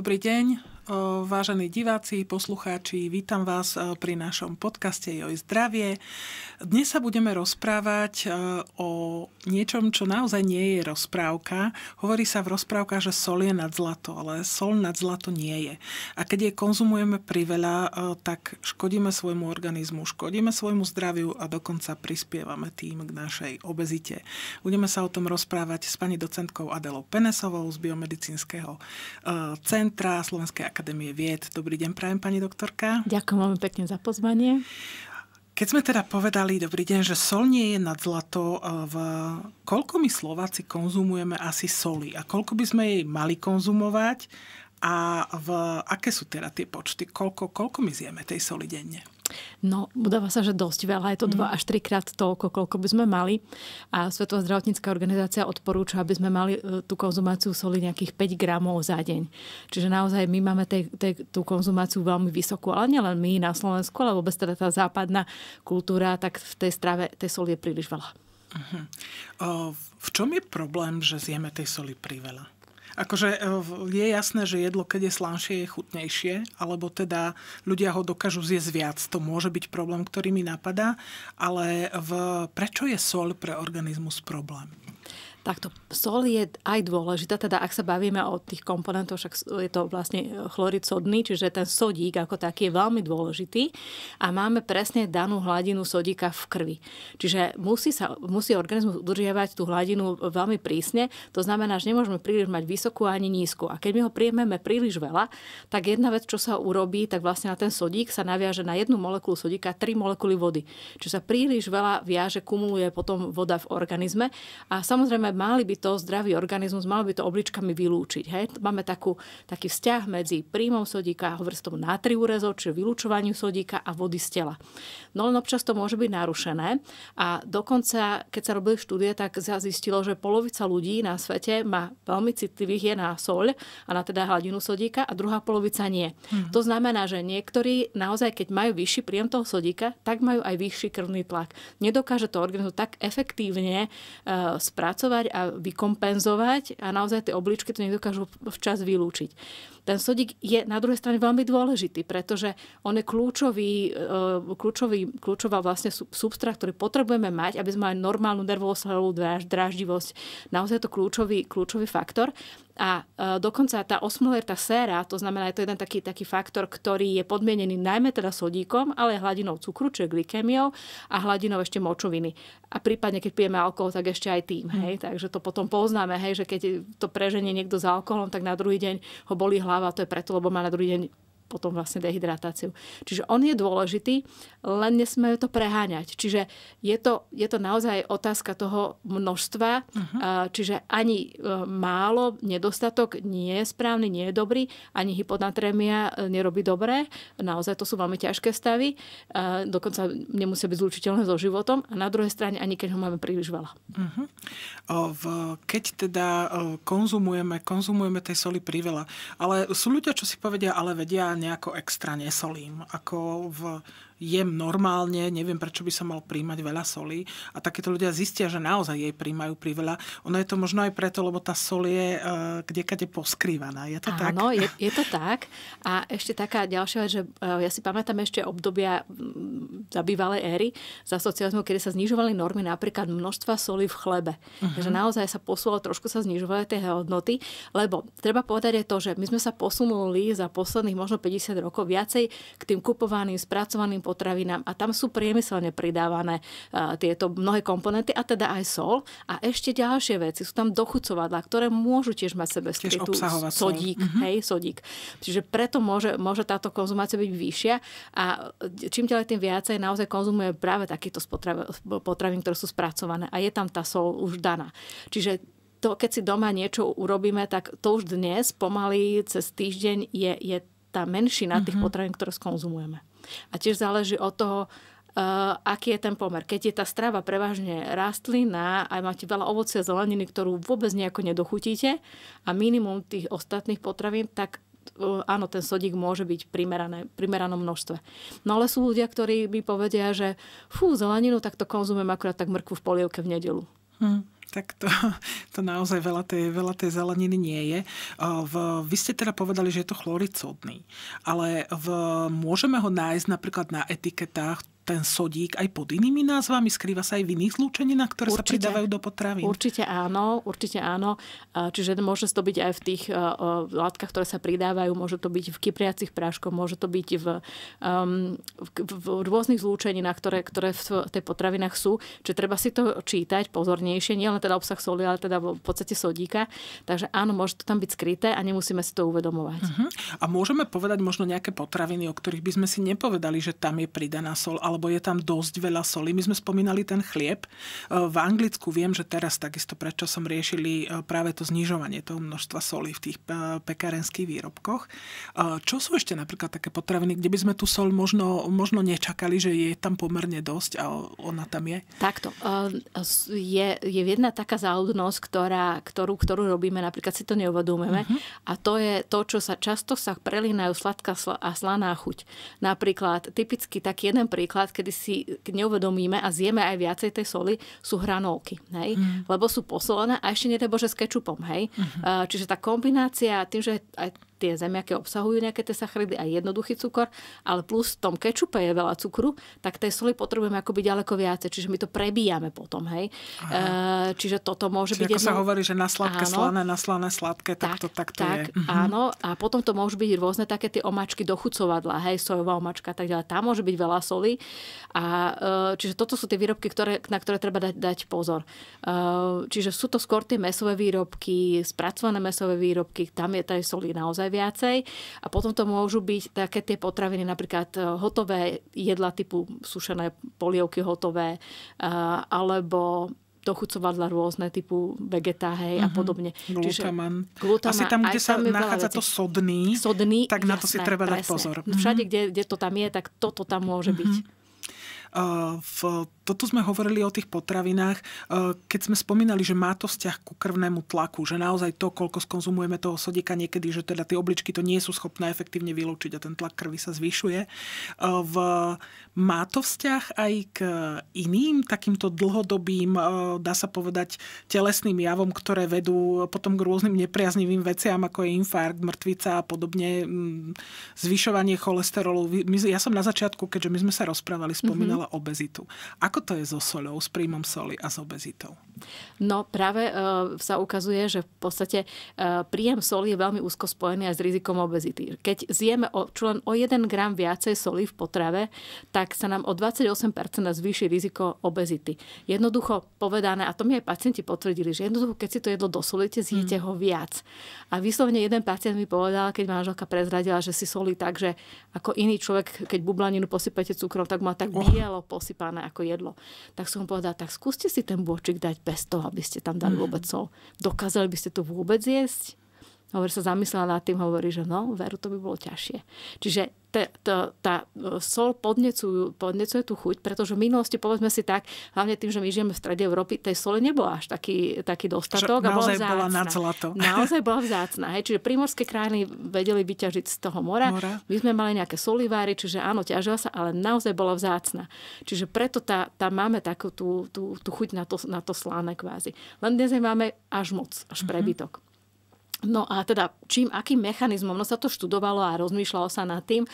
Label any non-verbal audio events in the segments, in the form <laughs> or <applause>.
Dobrý deň, vážení diváci, poslucháči, vítam vás e, pri našom podcaste Joj zdravie. Dnes sa budeme rozprávať e, o niečom, čo naozaj nie je rozprávka. Hovorí sa v rozprávkach, že sol je nad zlato, ale sol nad zlato nie je. A keď je konzumujeme priveľa, e, tak škodíme svojmu organizmu, škodíme svojmu zdraviu a dokonca prispievame tým k našej obezite. Budeme sa o tom rozprávať s pani docentkou Adelou Penesovou z Biomedicínskeho centra Slovenskej akadémie Akadémie vied. Dobrý deň, prajem pani doktorka. Ďakujem veľmi pekne za pozvanie. Keď sme teda povedali, dobrý deň, že sol nie je nad zlato, eh, v koľko my Slováci konzumujeme asi soli a koľko by sme jej mali konzumovať a v, aké sú teda tie počty, koľko, koľko my zjeme tej soli denne? No, udáva sa, že dosť veľa. Je to 2 mm. až 3 krát toľko, koľko by sme mali. A Svetová zdravotnícká organizácia odporúča, aby sme mali e, tú konzumáciu soli nejakých 5 gramov za deň. Čiže naozaj my máme tej, tej, tú konzumáciu veľmi vysokú. Ale nielen my na Slovensku, ale vôbec teda tá západná kultúra, tak v tej strave tej soli je príliš veľa. Uh-huh. O, v čom je problém, že zjeme tej soli priveľa? Akože e, je jasné, že jedlo, keď je slanšie, je chutnejšie, alebo teda ľudia ho dokážu zjesť viac. To môže byť problém, ktorý mi napadá, ale v, prečo je sol pre organizmus problém? Takto, sol je aj dôležitá, teda ak sa bavíme o tých komponentoch, však je to vlastne e, chlorid sodný, čiže ten sodík ako taký je veľmi dôležitý a máme presne danú hladinu sodíka v krvi. Čiže musí, sa, musí organizmus udržiavať tú hladinu veľmi prísne, to znamená, že nemôžeme príliš mať vysokú ani nízku. A keď my ho príjmeme príliš veľa, tak jedna vec, čo sa urobí, tak vlastne na ten sodík sa naviaže na jednu molekulu sodíka tri molekuly vody. Čo sa príliš veľa viaže, kumuluje potom voda v organizme a samozrejme ale mali by to zdravý organizmus, mal by to obličkami vylúčiť. Hej? Máme takú, taký vzťah medzi príjmom sodíka, hovorí sa tomu natriurezol, čiže vylúčovaniu sodíka a vody z tela. No len občas to môže byť narušené a dokonca, keď sa robili štúdie, tak sa zistilo, že polovica ľudí na svete má veľmi citlivých je na soľ a na teda hladinu sodíka a druhá polovica nie. Mm-hmm. To znamená, že niektorí naozaj, keď majú vyšší príjem toho sodíka, tak majú aj vyšší krvný tlak. Nedokáže to organizmus tak efektívne e, spracovať, vyšetrovať a vykompenzovať a naozaj tie obličky to nedokážu včas vylúčiť. Ten sodík je na druhej strane veľmi dôležitý, pretože on je kľúčový, e, kľúčový, kľúčová vlastne substrát, ktorý potrebujeme mať, aby sme mali normálnu nervovú svalovú dráždivosť. Naozaj je to kľúčový, kľúčový faktor. A e, dokonca tá osmolerta séra, to znamená, je to jeden taký, taký faktor, ktorý je podmienený najmä teda sodíkom, ale hladinou cukru, čiže glykemiou a hladinou ešte močoviny. A prípadne, keď pijeme alkohol, tak ešte aj tým. Hej? Mm. Takže to potom poznáme, hej, že keď to preženie niekto s alkoholom, tak na druhý deň ho bolí hlava, to je preto, lebo má na druhý deň potom vlastne dehydratáciu. Čiže on je dôležitý, len nesme to preháňať. Čiže je to, je to naozaj otázka toho množstva, uh-huh. čiže ani e, málo, nedostatok nie je správny, nie je dobrý, ani hypodnatrémia e, nerobí dobré. Naozaj to sú veľmi ťažké stavy, e, dokonca nemusia byť zlučiteľné so životom a na druhej strane ani keď ho máme príliš veľa. Uh-huh. v, keď teda konzumujeme, konzumujeme tej soli priveľa, ale sú ľudia, čo si povedia, ale vedia, nejako extra nesolím. Ako v jem normálne, neviem prečo by som mal príjmať veľa soli. A takéto ľudia zistia, že naozaj jej príjmajú pri veľa. Ono je to možno aj preto, lebo tá sol je uh, eh, kdekade poskrývaná. Je to Áno, tak? Áno, je, je to tak. A ešte taká ďalšia vec, že uh, ja si pamätám ešte obdobia za bývalej éry, za socializmu, kedy sa znižovali normy napríklad množstva soli v chlebe. Uh-huh. Takže naozaj sa posúvalo, trošku sa znižovali tie hodnoty, lebo treba povedať aj to, že my sme sa posunuli za posledných možno 50 rokov viacej k tým kupovaným, spracovaným potravinám a tam sú priemyselne pridávané e, tieto mnohé komponenty a teda aj sol. A ešte ďalšie veci, sú tam dochucovadla, ktoré môžu tiež mať sebe skrytú sodík. Mm-hmm. Hej, sodík. Čiže preto môže, môže táto konzumácia byť vyššia a čím ďalej tým viacej naozaj konzumuje práve takýto potravín, ktoré sú spracované a je tam tá sol už daná. Čiže to, keď si doma niečo urobíme, tak to už dnes pomaly cez týždeň je, je tá menšina mm-hmm. tých mhm. potravín, ktoré skonzumujeme. A tiež záleží od toho, Uh, aký je ten pomer. Keď je tá strava prevažne rastlina a máte veľa ovocia a zeleniny, ktorú vôbec nejako nedochutíte a minimum tých ostatných potravín, tak uh, áno, ten sodík môže byť primerané, primeranom množstve. No ale sú ľudia, ktorí mi povedia, že fú, zeleninu takto konzumujem akurát tak mrkvu v polievke v nedelu. Hmm tak to, <laughs> to naozaj veľa tej, veľa tej zeleniny nie je. V, vy ste teda povedali, že je to chloricodný, ale v, môžeme ho nájsť napríklad na etiketách ten sodík aj pod inými názvami? Skrýva sa aj v iných zlúčeninách, ktoré určite, sa pridávajú do potravín? Určite áno, určite áno. Čiže môže to byť aj v tých látkach, ktoré sa pridávajú, môže to byť v kypriacich práškoch, môže to byť v, um, v, v rôznych zlúčeninách, ktoré, ktoré v tej potravinách sú. Čiže treba si to čítať pozornejšie, nielen teda obsah soli, ale teda v podstate sodíka. Takže áno, môže to tam byť skryté a nemusíme si to uvedomovať. Uh-huh. A môžeme povedať možno nejaké potraviny, o ktorých by sme si nepovedali, že tam je pridaná sol, ale lebo je tam dosť veľa soli. My sme spomínali ten chlieb. E, v Anglicku viem, že teraz takisto som riešili e, práve to znižovanie toho množstva soli v tých e, pekárenských výrobkoch. Čo sú ešte napríklad také potraviny, kde by sme tú sol možno, možno nečakali, že je tam pomerne dosť a ona tam je? Takto. Je, je jedna taká záľudnosť, ktorá, ktorú, ktorú robíme, napríklad si to neuvedomujeme. Uh-huh. A to je to, čo sa často sa prelínajú sladká a slaná chuť. Napríklad, typicky tak jeden príklad, príklad, kedy si neuvedomíme a zjeme aj viacej tej soli, sú hranolky, hej? Mm. lebo sú posolené a ešte nedaj Bože s kečupom. Hej? Mm-hmm. Čiže tá kombinácia tým, že aj tie zemiaky obsahujú nejaké tie sacharidy a jednoduchý cukor, ale plus v tom kečupe je veľa cukru, tak tej soli potrebujeme akoby ďaleko viacej, čiže my to prebíjame potom, hej. Aha. čiže toto môže čiže byť... ako jedno... sa hovorí, že na sladké áno, slané, na slané sladké, tak, tak to tak, to tak je. Mhm. Áno, a potom to môžu byť rôzne také tie omačky dochucovadla, hej, sojová omačka a tak ďalej. Tam môže byť veľa soli. A, e, čiže toto sú tie výrobky, ktoré, na ktoré treba dať, dať pozor. E, čiže sú to skôr tie mesové výrobky, spracované mesové výrobky, tam je tej soli naozaj viacej. A potom to môžu byť také tie potraviny, napríklad eh, hotové jedla typu sušené polievky hotové, eh, alebo dochucovadla rôzne typu vegeta, hej, uh-huh. a mhm. podobne. Glutaman. Čiže, glutaman. Asi tam, kde sa tam nachádza to sodný, sodný tak jasné, na to si treba presne. dať pozor. Všade, mhm. kde, kde to tam je, tak toto tam môže uh-huh. byť. Uh, v toto sme hovorili o tých potravinách, e, keď sme spomínali, že má to vzťah ku krvnému tlaku, že naozaj to, koľko skonzumujeme toho sodíka niekedy, že teda tie obličky to nie sú schopné efektívne vylúčiť a ten tlak krvi sa zvyšuje. E, v, má to vzťah aj k iným takýmto dlhodobým, e, dá sa povedať, telesným javom, ktoré vedú potom k rôznym nepriaznivým veciam, ako je infarkt, mŕtvica a podobne, mm, zvyšovanie cholesterolu. Ja som na začiatku, keďže my sme sa rozprávali, mhm. spomínala mm-hmm. obezitu. Ako ako to je so solou, s príjmom soli a s obezitou? No práve e, sa ukazuje, že v podstate e, príjem soli je veľmi úzko spojený aj s rizikom obezity. Keď zjeme o, čo len o 1 gram viacej soli v potrave, tak sa nám o 28% zvýši riziko obezity. Jednoducho povedané, a to mi aj pacienti potvrdili, že jednoducho keď si to jedlo dosolíte, zjete mm. ho viac. A vyslovene jeden pacient mi povedal, keď manželka prezradila, že si solí tak, že ako iný človek, keď bublaninu posypete cukrom, tak má tak oh. bielo posypané ako jedlo bolo. Tak som mu povedala, tak skúste si ten bočik dať bez toho, aby ste tam dali mhm. vôbec sol. Dokázali by ste to vôbec jesť? Hovorí, sa zamyslela nad tým, hovorí, že no, veru, to by bolo ťažšie. Čiže te, to, tá e, sol podnecuje, podnecuje tú chuť, pretože v minulosti, povedzme si tak, hlavne tým, že my žijeme v strede Európy, tej soli nebola až taký, taký dostatok. Že a bola vzácna. bola na zlato. Naozaj bola vzácna. <laughs> <laughs> Hej. Čiže primorské krajiny vedeli vyťažiť z toho mora. mora. My sme mali nejaké solivári, čiže áno, ťažila sa, ale naozaj bola vzácna. Čiže preto tá, tá máme takú tú, tú, tú chuť na to, na to slané kvázi. Len dnes máme až moc, až mhm. prebytok. Mm-hmm. No a teda čím, akým mechanizmom, no sa to študovalo a rozmýšľalo sa nad tým,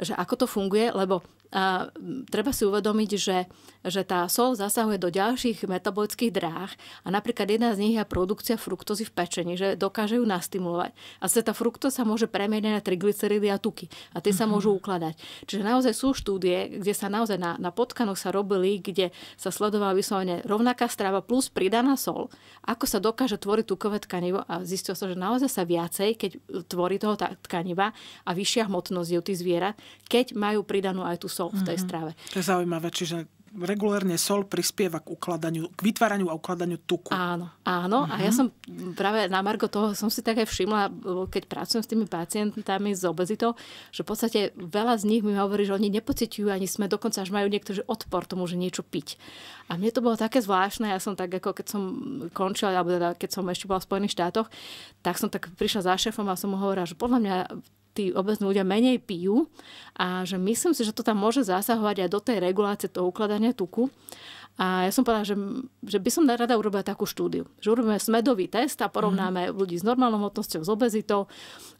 že ako to funguje, lebo a, treba si uvedomiť, že, že tá sol zasahuje do ďalších metabolických dráh a napríklad jedna z nich je produkcia fruktozy v pečení, že dokáže ju nastimulovať. A sa tá fruktoza môže premeniť na triglyceridy a tuky a tie sa mhm. môžu ukladať. Čiže naozaj sú štúdie, kde sa naozaj na, na potkanoch sa robili, kde sa sledovala vyslovene rovnaká stráva plus pridaná sol, ako sa dokáže tvoriť tukové tkanivo a zistilo sa, že naozaj sa viacej, keď tvorí toho tkaniva a vyššia hmotnosť je u tých zvierat, keď majú pridanú aj tú sol v tej mhm. strave. To je zaujímavé, čiže regulérne sol prispieva k ukladaniu, k vytváraniu a ukladaniu tuku. Áno, áno. Uh-huh. A ja mhm. som práve na Margo toho som si také všimla, keď pracujem s tými pacientami s obezitou, že v podstate veľa z nich mi hovorí, že oni nepociťujú ani sme, dokonca až majú niektorí odpor tomu, že niečo piť. A mne to bolo také zvláštne, ja som tak ako keď som končila, alebo teda keď som ešte bola v Spojených štátoch, tak som tak prišla za šéfom a som mu hovorila, že podľa mňa tí obecní ľudia menej pijú a že myslím si, že to tam môže zasahovať aj do tej regulácie toho ukladania tuku. A ja som povedala, že, že by som rada urobila takú štúdiu. Že urobíme smedový test a porovnáme mm. ľudí s normálnou hmotnosťou, s obezitou.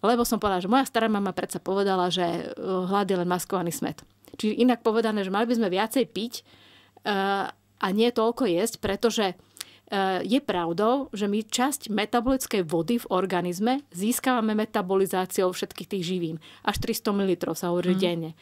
Lebo som povedala, že moja stará mama predsa povedala, že e, hlad je len maskovaný smet. Čiže inak povedané, že mali by sme viacej piť uh, a nie toľko jesť, pretože Eh, je pravdou, že my časť metabolickej vody v organizme získavame metabolizáciou všetkých tých živín. Až 300 ml sa hovorí mm. denne.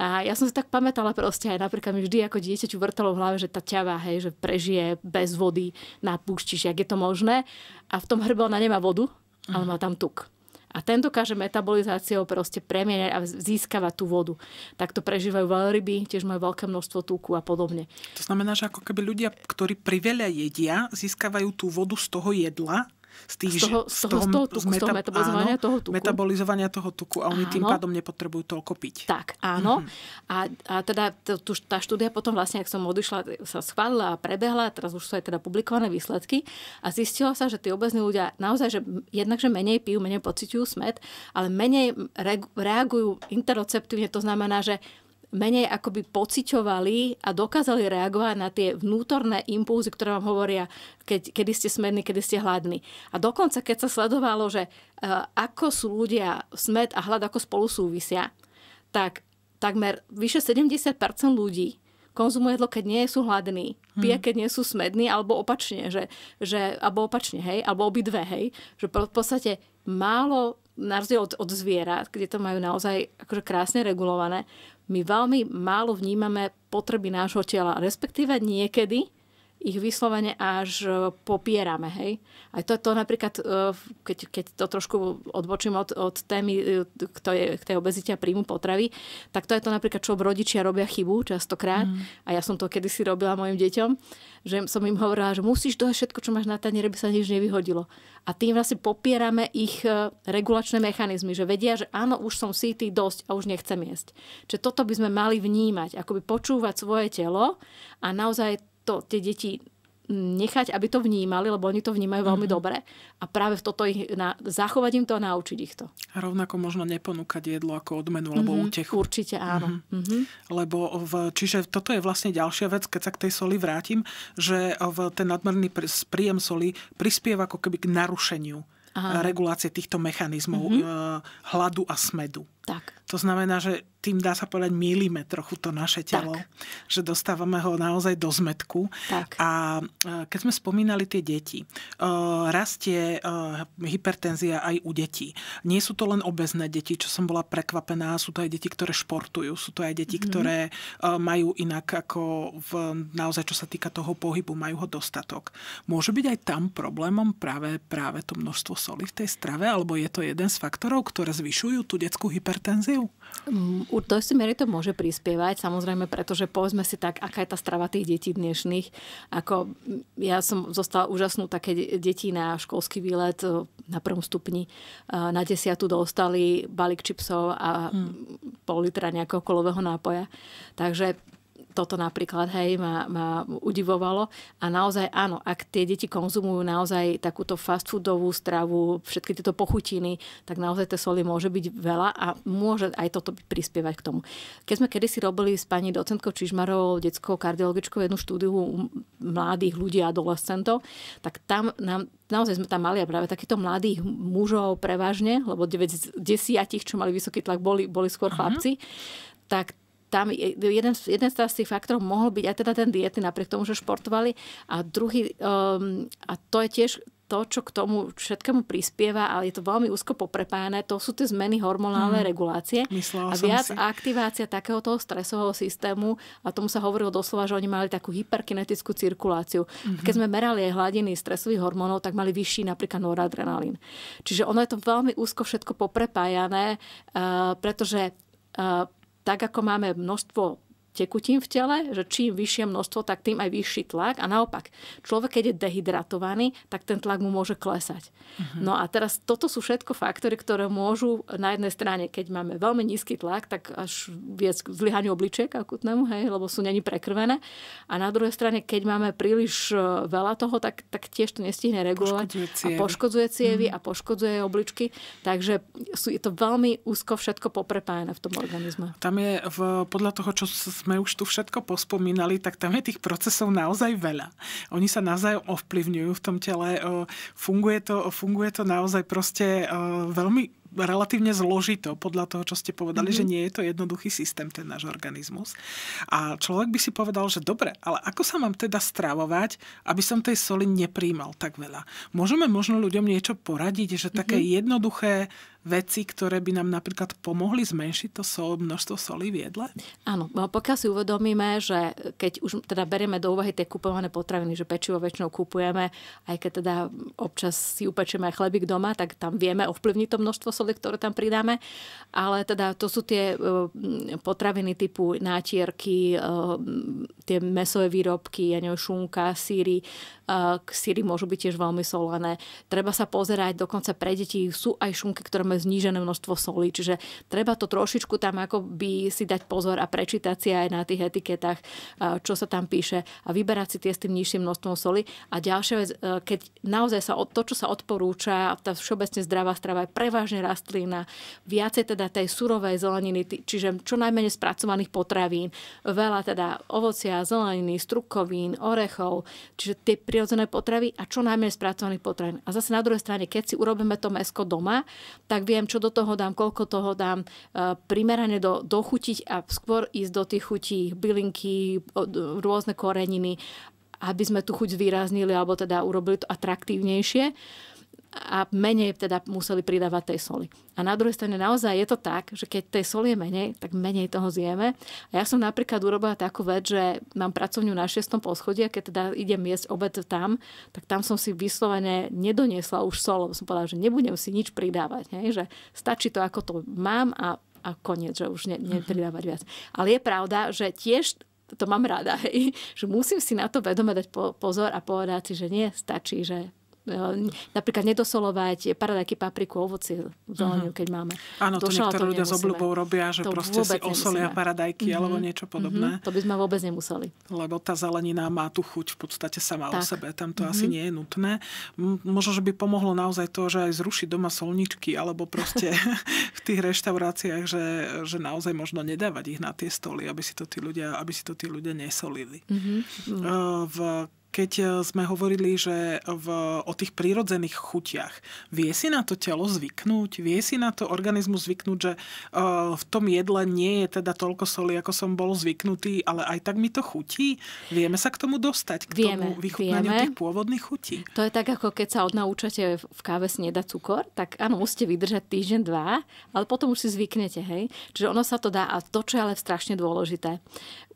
A ja som si tak pamätala proste aj napríklad mi vždy ako dieťaťu vrtalo v hlave, že tá ťava, hej, že prežije bez vody na púšti, že ak je to možné. A v tom hrbelna nemá vodu, ale mhm. má tam tuk. A ten dokáže metabolizáciou proste premieňať a získavať tú vodu. Takto prežívajú veľryby, tiež majú veľké množstvo tuku a podobne. To znamená, že ako keby ľudia, ktorí priveľa jedia, získavajú tú vodu z toho jedla z, tých, z toho, z toho, z toho, tuku, z, meta, z toho metabolizovania áno, toho tuku. Metabolizovania toho tuku a oni áno. tým pádom nepotrebujú toľko piť. Tak, áno. Mm-hmm. A, a teda t- tá štúdia potom vlastne, ak som odišla, sa schválila a prebehla, teraz už sú aj teda publikované výsledky a zistilo sa, že tí obezní ľudia naozaj, že jednak, že menej pijú, menej pociťujú smet, ale menej reagujú interoceptívne, to znamená, že menej akoby pociťovali a dokázali reagovať na tie vnútorné impulzy, ktoré vám hovoria, keď, kedy ste smerní, kedy ste hladní. A dokonca, keď sa sledovalo, že e, ako sú ľudia, smet a hlad ako spolu súvisia, tak takmer vyše 70% ľudí konzumuje jedlo, keď nie sú hladní, hm. pije, keď nie sú smední, alebo opačne, že, že alebo opačne, hej, alebo obidve, hej, že v podstate málo, na rozdiel od, od zvierat, kde to majú naozaj akože krásne regulované, my veľmi málo vnímame potreby nášho tela, respektíve niekedy ich vyslovene až e, popierame. Hej? A to, to napríklad, e, keď, keď to trošku odbočím od, od témy e, kto je, k tej obezite a príjmu potravy, tak to je to napríklad, čo rodičia robia chybu častokrát. Mm. A ja som to kedysi robila mojim deťom, že som im hovorila, že musíš to všetko, čo máš na taniere, aby sa nič nevyhodilo. A tým vlastne popierame ich regulačné mechanizmy, že vedia, že áno, už som sýty dosť a už nechcem jesť. Čiže toto by sme mali vnímať, akoby počúvať svoje telo a naozaj to tie deti nechať, aby to vnímali, lebo oni to vnímajú veľmi mm-hmm. dobre. A práve v toto ich na, zachovať im to a naučiť ich to. A rovnako možno neponúkať jedlo ako odmenu alebo mm-hmm, útechu. Určite áno. Mm-hmm. Mm-hmm. Lebo v, čiže toto je vlastne ďalšia vec, keď sa k tej soli vrátim, že v ten nadmerný príjem soli prispieva ako keby k narušeniu Aha. Eh, regulácie týchto mechanizmov mm-hmm. hladu a smedu. Tak. To znamená, že tým dá sa povedať milíme trochu to naše telo, tak. že dostávame ho naozaj do zmetku. Tak. A e, keď sme spomínali tie deti, e, rastie e, hypertenzia aj u detí. Nie sú to len obezné deti, čo som bola prekvapená, sú to aj deti, ktoré športujú, sú to aj deti, mm-hmm. ktoré majú inak ako v, naozaj, čo sa týka toho pohybu, majú ho dostatok. Môže byť aj tam problémom práve, práve to množstvo soli v tej strave, alebo je to jeden z faktorov, ktoré zvyšujú tú detskú hypertenziu? to mm, si miery to môže prispievať, samozrejme, pretože povedzme si tak, aká je tá strava tých detí dnešných. Ako mm, ja som zostala úžasnutá, keď deti na školský výlet eh, na prvom stupni eh, na desiatu dostali balík čipsov a hmm. pol litra nejakého kolového nápoja. Takže toto napríklad, hej, ma, ma udivovalo. A naozaj áno, ak tie deti konzumujú naozaj takúto fast foodovú stravu, všetky tieto pochutiny, tak naozaj tie soli môže byť veľa a môže aj toto prispievať k tomu. Keď sme kedysi robili s pani docentkou Čižmarovou, detskou kardiologičkou, jednu štúdiu mladých ľudí a adolescentov, tak tam nám naozaj sme tam mali a práve takýchto mladých mužov prevažne, lebo 9 z 10, čo mali vysoký tlak, boli, boli skôr chlapci, Aha. tak tam jeden, jeden z tých faktorov mohol byť aj teda ten diety, napriek tomu, že športovali. A druhý, um, a to je tiež to, čo k tomu všetkému prispieva, ale je to veľmi úzko poprepájané, to sú tie zmeny hormonálnej mm. regulácie Myslela a viac si. aktivácia takého toho stresového systému a tomu sa hovorilo doslova, že oni mali takú hyperkinetickú cirkuláciu. Mm-hmm. Keď sme merali aj hladiny stresových hormónov, tak mali vyšší napríklad noradrenalín. Čiže ono je to veľmi úzko všetko poprepájané, uh, pretože uh, tak ako máme množstvo tekutín v tele, že čím vyššie množstvo, tak tým aj vyšší tlak. A naopak, človek, keď je dehydratovaný, tak ten tlak mu môže klesať. Uh-huh. No a teraz toto sú všetko faktory, ktoré môžu na jednej strane, keď máme veľmi nízky tlak, tak až viesť k zlyhaniu obličiek akutnému, hej, lebo sú není prekrvené. A na druhej strane, keď máme príliš e, veľa toho, tak, tak tiež to nestihne regulovať. Poškodzuje A poškodzuje cievy uh-huh. a poškodzuje obličky. Takže sú, je to veľmi úzko všetko poprepájené v tom organizme. Tam je v, podľa toho, čo sme už tu všetko pospomínali, tak tam je tých procesov naozaj veľa. Oni sa naozaj ovplyvňujú v tom tele. Eh, funguje to, funguje to naozaj proste eh, veľmi relatívne zložito podľa toho, čo ste povedali, mm-hmm. že mhm. nie je to jednoduchý systém, ten náš organizmus. A človek by si povedal, že dobre, ale ako sa mám teda stravovať, aby som tej soli nepríjmal tak veľa? Môžeme možno ľuďom niečo poradiť, že také mm-hmm. jednoduché veci, ktoré by nám napríklad pomohli zmenšiť to sol, množstvo soli v jedle? Áno, pokiaľ si uvedomíme, že keď už teda berieme do úvahy tie kupované potraviny, že pečivo väčšinou kupujeme, aj keď teda občas si upečieme aj chlebík doma, tak tam vieme ovplyvniť to množstvo soli čokoľvek, ktoré tam pridáme. Ale teda to sú tie e, potraviny typu nátierky, e, tie mesové výrobky, ja neviem, šunka, síry. E, síry môžu byť tiež veľmi solené. Treba sa pozerať, dokonca pre deti sú aj šunky, ktoré majú znížené množstvo soli, čiže treba to trošičku tam ako by si dať pozor a prečítať si aj na tých etiketách, čo sa tam píše a vyberať si tie s tým nižším množstvom soli. A ďalšia vec, keď naozaj sa to, čo sa odporúča, tá všeobecne zdravá strava je prevažne rastlín a viacej teda tej surovej zeleniny, čiže čo najmenej spracovaných potravín, veľa teda ovocia, zeleniny, strukovín, orechov, čiže tie prirodzené potravy a čo najmenej spracovaných potravín. A zase na druhej strane, keď si urobíme to mesko doma, tak viem, čo do toho dám, koľko toho dám, e, primerane do, dochutiť a skôr ísť do tých chutí, bylinky, rôzne koreniny, aby sme tu chuť zvýraznili alebo teda urobili to atraktívnejšie a menej teda museli pridávať tej soli. A na druhej strane naozaj je to tak, že keď tej soli je menej, tak menej toho zjeme. A ja som napríklad urobila takú vec, že mám pracovňu na 6. poschodí a keď teda idem jesť obed tam, tak tam som si vyslovene nedoniesla už sol, som povedala, že nebudem si nič pridávať, hej, že stačí to, ako to mám a a koniec, že už ne, nepridávať viac. Ale je pravda, že tiež to mám rada, hej, že musím si na to vedome dať po, pozor a povedať si, že nie, stačí, že Eh, napríklad nedosolovať paradajky, papriku, ovoci zelenú, mhm. keď máme. Áno, to niektorí ľudia s obľubou robia, že to proste si osolia nemusíme. paradajky mm-hmm. alebo niečo mhm. podobné. Mm-hmm. To by sme vôbec nemuseli. Lebo tá zelenina má tu chuť v podstate sama tak. o sebe, tam to mm-hmm. asi nie je nutné. Možno, že by pomohlo naozaj to, že aj zrušiť doma solničky alebo proste <laughs> v tých reštauráciách, že, že naozaj možno nedávať ich na tie stoly, aby si to tí ľudia, aby si to tí ľudia nesolili. Mm-hmm. V keď e, sme hovorili, že v, o tých prírodzených chutiach. Vie si na to telo zvyknúť? Vie si na to organizmus zvyknúť, že uh, v tom jedle nie je teda toľko soli, ako som bol zvyknutý, ale aj tak mi to chutí? Vieme sa k tomu dostať? K vieme, tomu vychutnaniu vieme. tých pôvodných chutí? To je tak, ako keď sa odnaučate v káve snieda cukor, tak áno, musíte vydržať týždeň, dva, ale potom už si zvyknete, hej? Čiže ono sa to dá a to, čo je ale strašne dôležité,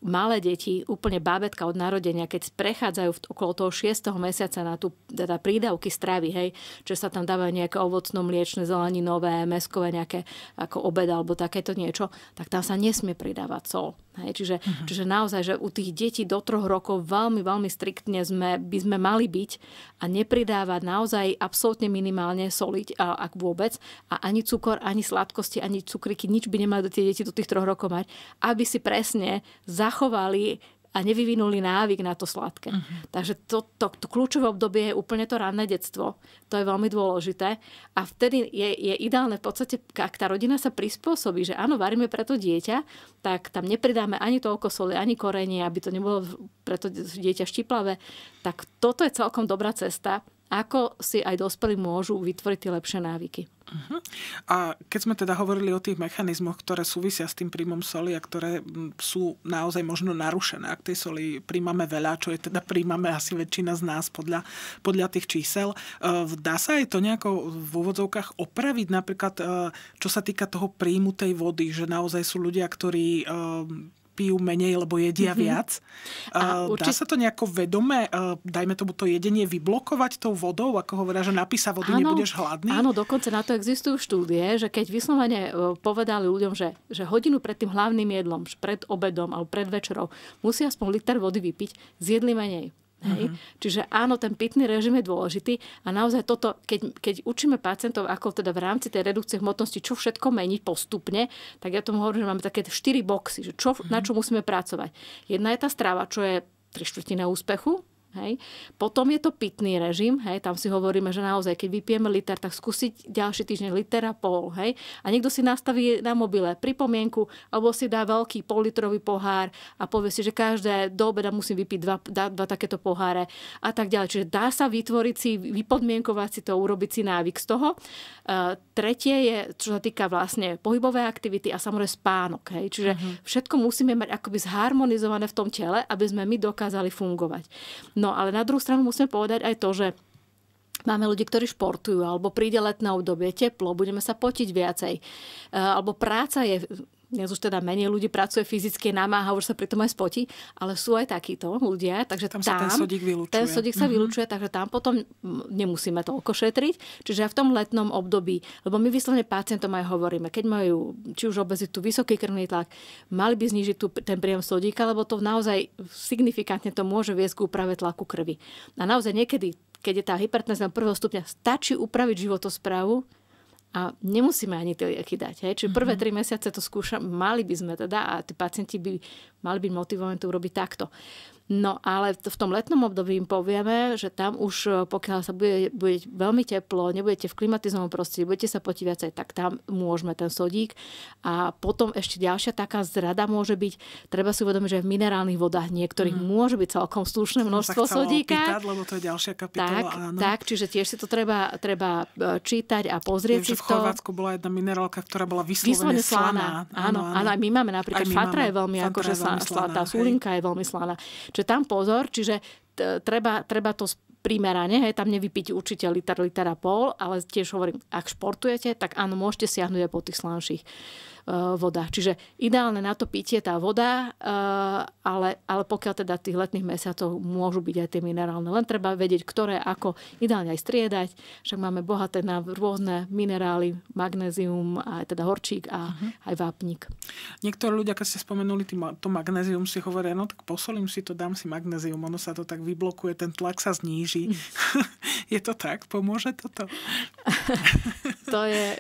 malé deti, úplne bábetka od narodenia, keď prechádzajú v, okolo toho 6. mesiaca na tú teda prídavky stravy, hej, že sa tam dávajú nejaké ovocno, mliečne, zeleninové, meskové nejaké ako obed alebo takéto niečo, tak tam sa nesmie pridávať sol. Hej, čiže, uh-huh. čiže naozaj, že u tých detí do troch rokov veľmi, veľmi striktne sme, by sme mali byť a nepridávať naozaj absolútne minimálne soliť, a, ak vôbec, a ani cukor, ani sladkosti, ani cukriky, nič by nemali tie deti do tých troch rokov mať, aby si presne zachovali a nevyvinuli návyk na to sladké. Uh-huh. Takže to, to, to kľúčové obdobie je úplne to ranné detstvo. To je veľmi dôležité. A vtedy je, je ideálne v podstate, ak tá rodina sa prispôsobí, že áno, varíme pre to dieťa, tak tam nepridáme ani toľko soli, ani korenie, aby to nebolo pre to dieťa štiplavé. Tak toto je celkom dobrá cesta ako si aj dospelí môžu vytvoriť tie lepšie návyky. Uh-huh. A keď sme teda hovorili o tých mechanizmoch, ktoré súvisia s tým príjmom soli a ktoré sú naozaj možno narušené, ak tej soli príjmame veľa, čo je teda príjmame asi väčšina z nás podľa, podľa tých čísel, e, dá sa aj to nejako v úvodzovkách opraviť, napríklad e, čo sa týka toho príjmu tej vody, že naozaj sú ľudia, ktorí e, pijú menej, lebo jedia mm-hmm. viac. A uh, eh, určite... Dá sa to nejako vedome, uh, dajme tomu to jedenie, vyblokovať tou vodou, ako hovorí, že napísa vody, áno, nebudeš hladný? Áno, dokonca na to existujú štúdie, že keď vyslovene eh, povedali ľuďom, že, že hodinu pred tým hlavným jedlom, pred obedom alebo pred večerou, musia aspoň liter vody vypiť, zjedli menej. Hej? Uh-huh. Čiže áno, ten pitný režim je dôležitý a naozaj toto, keď, keď učíme pacientov, ako teda v rámci tej redukcie hmotnosti, čo všetko meniť postupne, tak ja tomu hovorím, že máme také štyri boxy, že čo, uh-huh. na čo musíme pracovať. Jedna je tá strava, čo je tri štvrtina úspechu, Hej. Potom je to pitný režim, hej, tam si hovoríme, že naozaj, keď vypijeme liter, tak skúsiť ďalší týždeň liter a pol. Hej. A niekto si nastaví na mobile pripomienku, alebo si dá veľký politrový pohár a povie si, že každé do obeda musím vypiť dva, dva, dva takéto poháre a tak ďalej. Čiže dá sa vytvoriť si, vypodmienkovať si to, urobiť si návyk z toho. E, tretie je, čo sa týka vlastne pohybové aktivity a samozrejme spánok. Hej. Čiže uh-huh. všetko musíme mať akoby zharmonizované v tom tele, aby sme my dokázali fungovať. No ale na druhú stranu musíme povedať aj to, že Máme ľudí, ktorí športujú, alebo príde letné obdobie, teplo, budeme sa potiť viacej. E, alebo práca je dnes už teda menej ľudí pracuje fyzicky, namáha, už sa pritom aj spotí, ale sú aj takíto ľudia, takže tam, tam sa ten sodík vylúčuje. Ten sodík sa mm-hmm. vylúčuje, takže tam potom nemusíme to šetriť. Čiže aj v tom letnom období, lebo my vyslovne pacientom aj hovoríme, keď majú či už obezitu, vysoký krvný tlak, mali by znížiť tú, ten príjem sodíka, lebo to naozaj signifikantne to môže viesť k úprave tlaku krvi. A naozaj niekedy keď je tá hypertenzia prvého stupňa, stačí upraviť životosprávu, a nemusíme ani tie lieky dať. Hej. Čiže prvé mhm. tri mesiace to skúšam, mali by sme teda a tí pacienti by mali byť motivovaní to urobiť takto. No ale v tom letnom období im povieme, že tam už e, pokiaľ sa bude, bude veľmi teplo, nebudete v klimatizovanom prostredí, budete sa potiť viacej, tak tam môžeme ten sodík. A potom ešte ďalšia taká zrada môže byť, treba si uvedomiť, že v minerálnych vodách niektorých mm. môže byť celkom slušné množstvo sa sodíka. Opýtať, lebo to je ďalšia kapitola. Tak, áno. tak čiže tiež si to treba, treba e, čítať a pozrieť Viem, si že v to. v Chorvátsku bola jedna minerálka, ktorá bola vyslovene, vyslovene slaná. slaná. Áno, áno, áno. my máme napríklad, aj my fatra máme. je veľmi akože slaná, slaná, súlinka je veľmi slaná. Čiže Čiže tam pozor, čiže treba, treba to primerane, hej, tam nevypiť určite liter, liter a pol, ale tiež hovorím, ak športujete, tak áno, môžete siahnuť aj po tých slanších. Eh, voda. Čiže ideálne na to pitie tá voda, eh, ale, ale pokiaľ teda tých letných mesiacov môžu byť aj tie minerálne. Len treba vedieť, ktoré ako ideálne aj striedať. Však máme bohaté na rôzne minerály, magnézium, aj teda horčík a uh-huh. aj vápnik. Niektorí ľudia, keď ste spomenuli to magnézium, si hovoria, no tak posolím si to, dám si magnézium, ono sa to tak vyblokuje, ten tlak sa zníži. Mm. <laughs> je to tak? Pomôže toto? <laughs> to, je,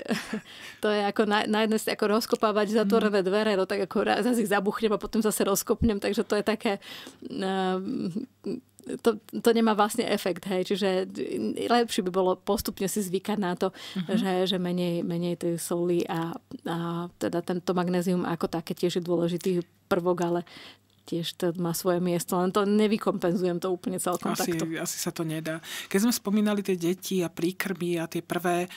to je ako na, na jednej ako rozkopávať zatvorené mhm. dvere, no tak ako raz ich zabuchnem a potom zase rozkopnem, takže to je také... Ehm, to, to nemá vlastne efekt, hej. Čiže lepšie by bolo postupne si zvykať na to, uh-huh. že, že menej, menej tej soli a, a teda tento magnézium ako také tiež je dôležitý prvok, ale tiež to má svoje miesto, len to nevykompenzujem to úplne celkom asi, takto. Asi sa to nedá. Keď sme spomínali tie deti a príkrmy a tie prvé uh,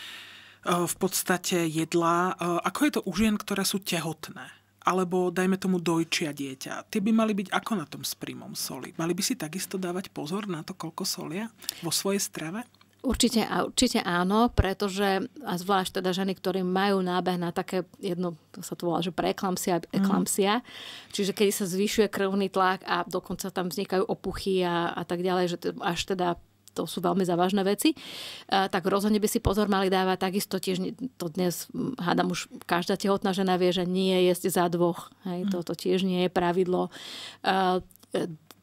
E, v podstate jedlá. E, ako je to u žien, ktoré sú tehotné? alebo dajme tomu dojčia dieťa. Tie by mali byť ako na tom s príjmom soli? Mali by si takisto dávať pozor na to, koľko solia vo svojej strave? Určite, určite áno, pretože a zvlášť teda ženy, ktorí majú nábeh na také jedno, to sa to volá, že preeklampsia, eklampsia, mm. čiže keď sa zvyšuje krvný tlak a dokonca tam vznikajú opuchy a, a tak ďalej, že až teda to sú veľmi závažné veci, e, tak rozhodne by si pozor mali dávať takisto tiež, to dnes hádam už každá tehotná žena vie, že nie jesť za dvoch. Hej, to, mm. toto tiež nie je pravidlo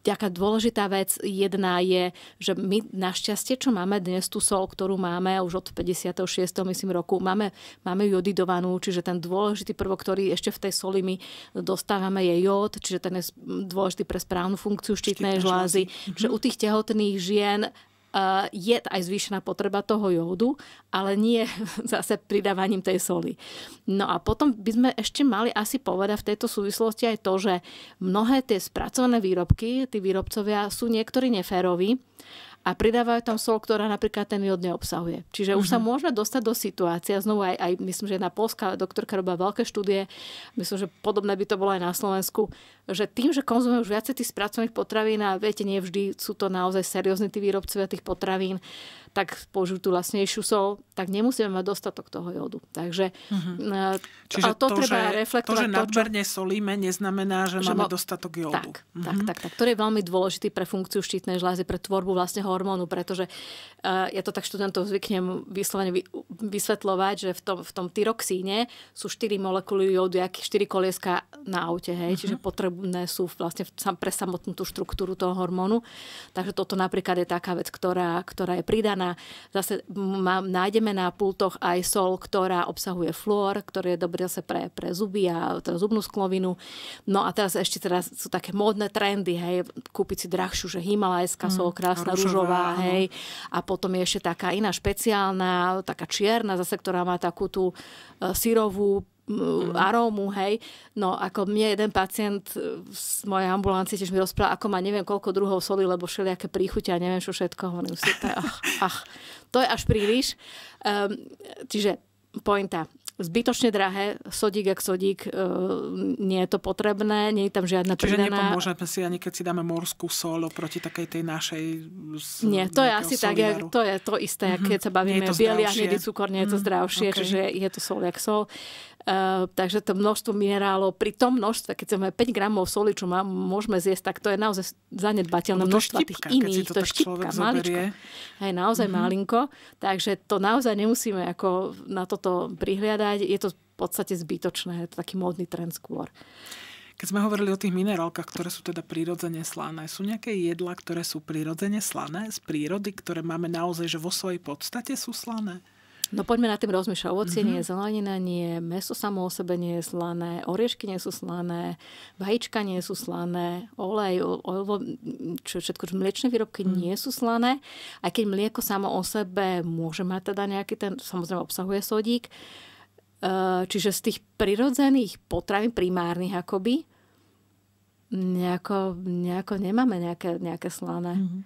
taká e, e, dôležitá vec jedna je, že my našťastie, čo máme dnes tú sol, ktorú máme už od 56. myslím roku, máme, máme jodidovanú, čiže ten dôležitý prvok, ktorý ešte v tej soli my dostávame je jod, čiže ten je dôležitý pre správnu funkciu štítnej žlázy. Čiže u tých tehotných žien Eh, je aj zvýšená potreba toho jódu, ale nie <laughs> zase pridávaním tej soli. No a potom by sme ešte mali asi povedať v tejto súvislosti aj to, že mnohé tie spracované výrobky, tí výrobcovia sú niektorí neféroví, a pridávajú tam sol, ktorá napríklad ten jod neobsahuje. Čiže už uh-huh. sa mhm. môžeme dostať do situácie, znovu aj, aj myslím, že na polská doktorka robila veľké štúdie, myslím, že podobné by to bolo aj na Slovensku, že tým, že konzumujú už viacej tých spracovaných potravín a viete, nie vždy sú to naozaj seriózni tí výrobcovia tých potravín, tak použijú tú vlastnejšiu sol, tak nemusíme mať dostatok toho jodu. Takže uh-huh. Čiže to, to, treba že, reflektovať. To, že nadmerne čo... solíme, neznamená, že, že máme mo... dostatok jodu. Tak, uh-huh. tak, tak, mhm. tak. To je veľmi dôležitý pre funkciu štítnej žlázy, pre tvorbu vlastne hormónu, pretože uh, ja to tak študentov zvyknem vyslovene vy, vysvetľovať, že v tom, v tom tyroxíne sú 4 molekuly jodu, aký 4 kolieska na aute, hej, uh-huh. čiže potrebujú potrebné sú vlastne pre samotnú tú štruktúru toho hormónu. Takže toto napríklad je taká vec, ktorá, ktorá je pridaná. Zase má, nájdeme na pultoch aj sol, ktorá obsahuje fluor, ktorý je dobrý zase pre, pre zuby a teda zubnú sklovinu. No a teraz ešte teraz sú také módne trendy, hej, kúpiť si drahšiu, že himalajská mm, sol, krásna rúžová, rúžová hej. A potom je ešte taká iná špeciálna, taká čierna zase, ktorá má takú tú e, sírovú mm. arómu, hej. No ako mne jeden pacient e, z mojej ambulancie tiež mi rozprával, ako má neviem koľko druhov soli, lebo všelijaké príchuťa, neviem čo všetko. Hovorím si, to je, ach, <laughs> ach, to je až príliš. Um, čiže pointa. Zbytočne drahé, sodík ak sodík, uh, nie je to potrebné, nie je tam žiadna Čiže pridaná. Čiže nepomôžeme si ani keď si dáme morskú sol proti takej tej našej z, Nie, to je asi soliaru. tak, jak, to je to isté, mm-hmm. keď sa bavíme o bielý a hnedý cukor, nie je to mhm. zdravšie, mm, okay. čiže je to sol jak sol. Uh, Eh, takže to množstvo minerálov, pri tom množstve, keď sme 5 gramov soli, čo má, môžeme zjesť, tak to je naozaj zanedbateľné množstvo tých iných. To, to je štipka, maličko. Hej, naozaj mm-hmm. malinko. Takže to naozaj nemusíme ako na toto prihliadať. Je to v podstate zbytočné. Je to taký módny trend skôr. Keď sme hovorili o tých minerálkach, ktoré sú teda prírodzene slané, sú nejaké jedla, ktoré sú prírodzene slané z prírody, ktoré máme naozaj, že vo svojej podstate sú slané? No poďme na tým rozmýšľať. Ovocie mm-hmm. nie je mhm. zelenina, nie meso samo o sebe nie je slané, oriešky nie sú slané, vajíčka nie sú slané, olej, olvo, čo všetko, čo mliečne výrobky mm. nie sú slané. Aj keď mlieko samo o sebe môže mať teda nejaký ten, samozrejme obsahuje sodík, e, Čiže z tých prirodzených potravín primárnych akoby nejako, nejako nemáme nejaké, nejaké slané. Mm-hmm.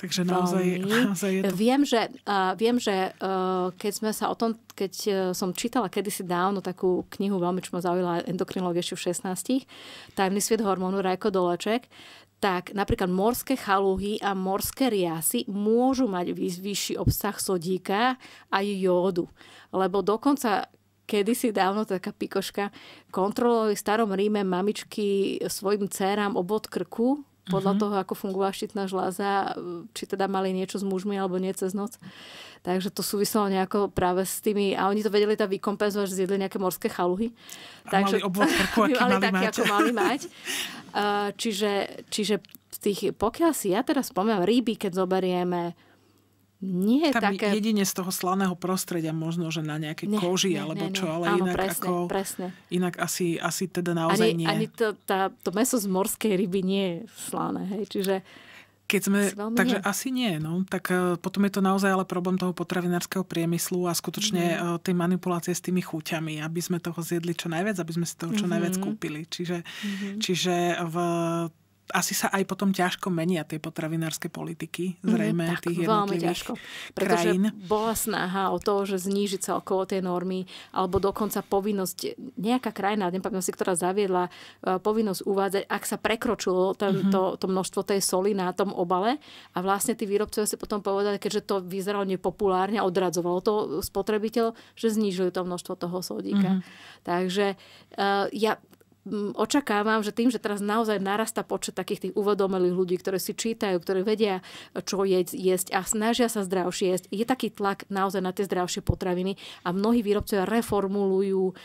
Takže naozaj, naozaj je to... Viem, že, uh, viem, že uh, keď sme sa o tom, keď uh, som čítala kedysi dávno takú knihu, veľmi čo ma zaujala endokrinológ ešte v 16. Tajemný svet hormónu Rajko Doleček, tak napríklad morské chaluhy a morské riasy môžu mať vyšší obsah sodíka aj jódu. Lebo dokonca kedysi dávno taká pikoška kontrolovali v starom Ríme mamičky svojim dcerám obod krku podľa mm-hmm. toho, ako fungovala štítna žláza, eh, či teda mali niečo s mužmi alebo nie cez noc. Takže to súviselo nejako práve s tými, a oni to vedeli tak teda vykompenzovať, že zjedli nejaké morské chaluhy. A Takže, mali obvod prku, <laughs> aký mali, mali taký, ako mali mať. Eh, čiže, čiže tých, pokiaľ si ja teraz spomínam, ryby, keď zoberieme, nie je Tam také... jedine z toho slaného prostredia, možno, že na nejaké nie, koži nie, alebo nie, čo, ale Áno, inak presne, ako... Presne. Inak asi, asi teda naozaj ani, nie. Ani to, tá, to meso z morskej ryby nie je slané, hej, čiže... Keď sme, takže nie. asi nie, no. Tak e, potom je to naozaj ale problém toho potravinárskeho priemyslu a skutočne mm. tej manipulácie s tými chuťami, aby sme toho zjedli čo najviac, aby sme si toho čo mm-hmm. najviac mhm. kúpili. Čiže, mm-hmm. čiže v asi sa aj potom ťažko menia tie potravinárske politiky, mhm, zrejme mm, tak, tých veľmi ťažko, pretože krajín. bola snaha o to, že zníži celkovo tie normy, alebo dokonca povinnosť, nejaká krajina, nepamätám si, ktorá zaviedla e, povinnosť uvádzať, ak sa prekročilo ten, mm-hmm. to, to množstvo tej soli na tom obale a vlastne tí výrobcovia si potom povedali, keďže to vyzeralo nepopulárne a odradzovalo to spotrebiteľ, že znížili to množstvo toho sodíka. Mm-hmm. Takže uh, ja očakávam, že tým, že teraz naozaj narasta počet takých tých uvedomelých ľudí, ktorí si čítajú, ktorí vedia, čo jeť, jesť a snažia sa zdravšie jesť, je taký tlak naozaj na tie zdravšie potraviny a mnohí výrobcovia reformulujú uh,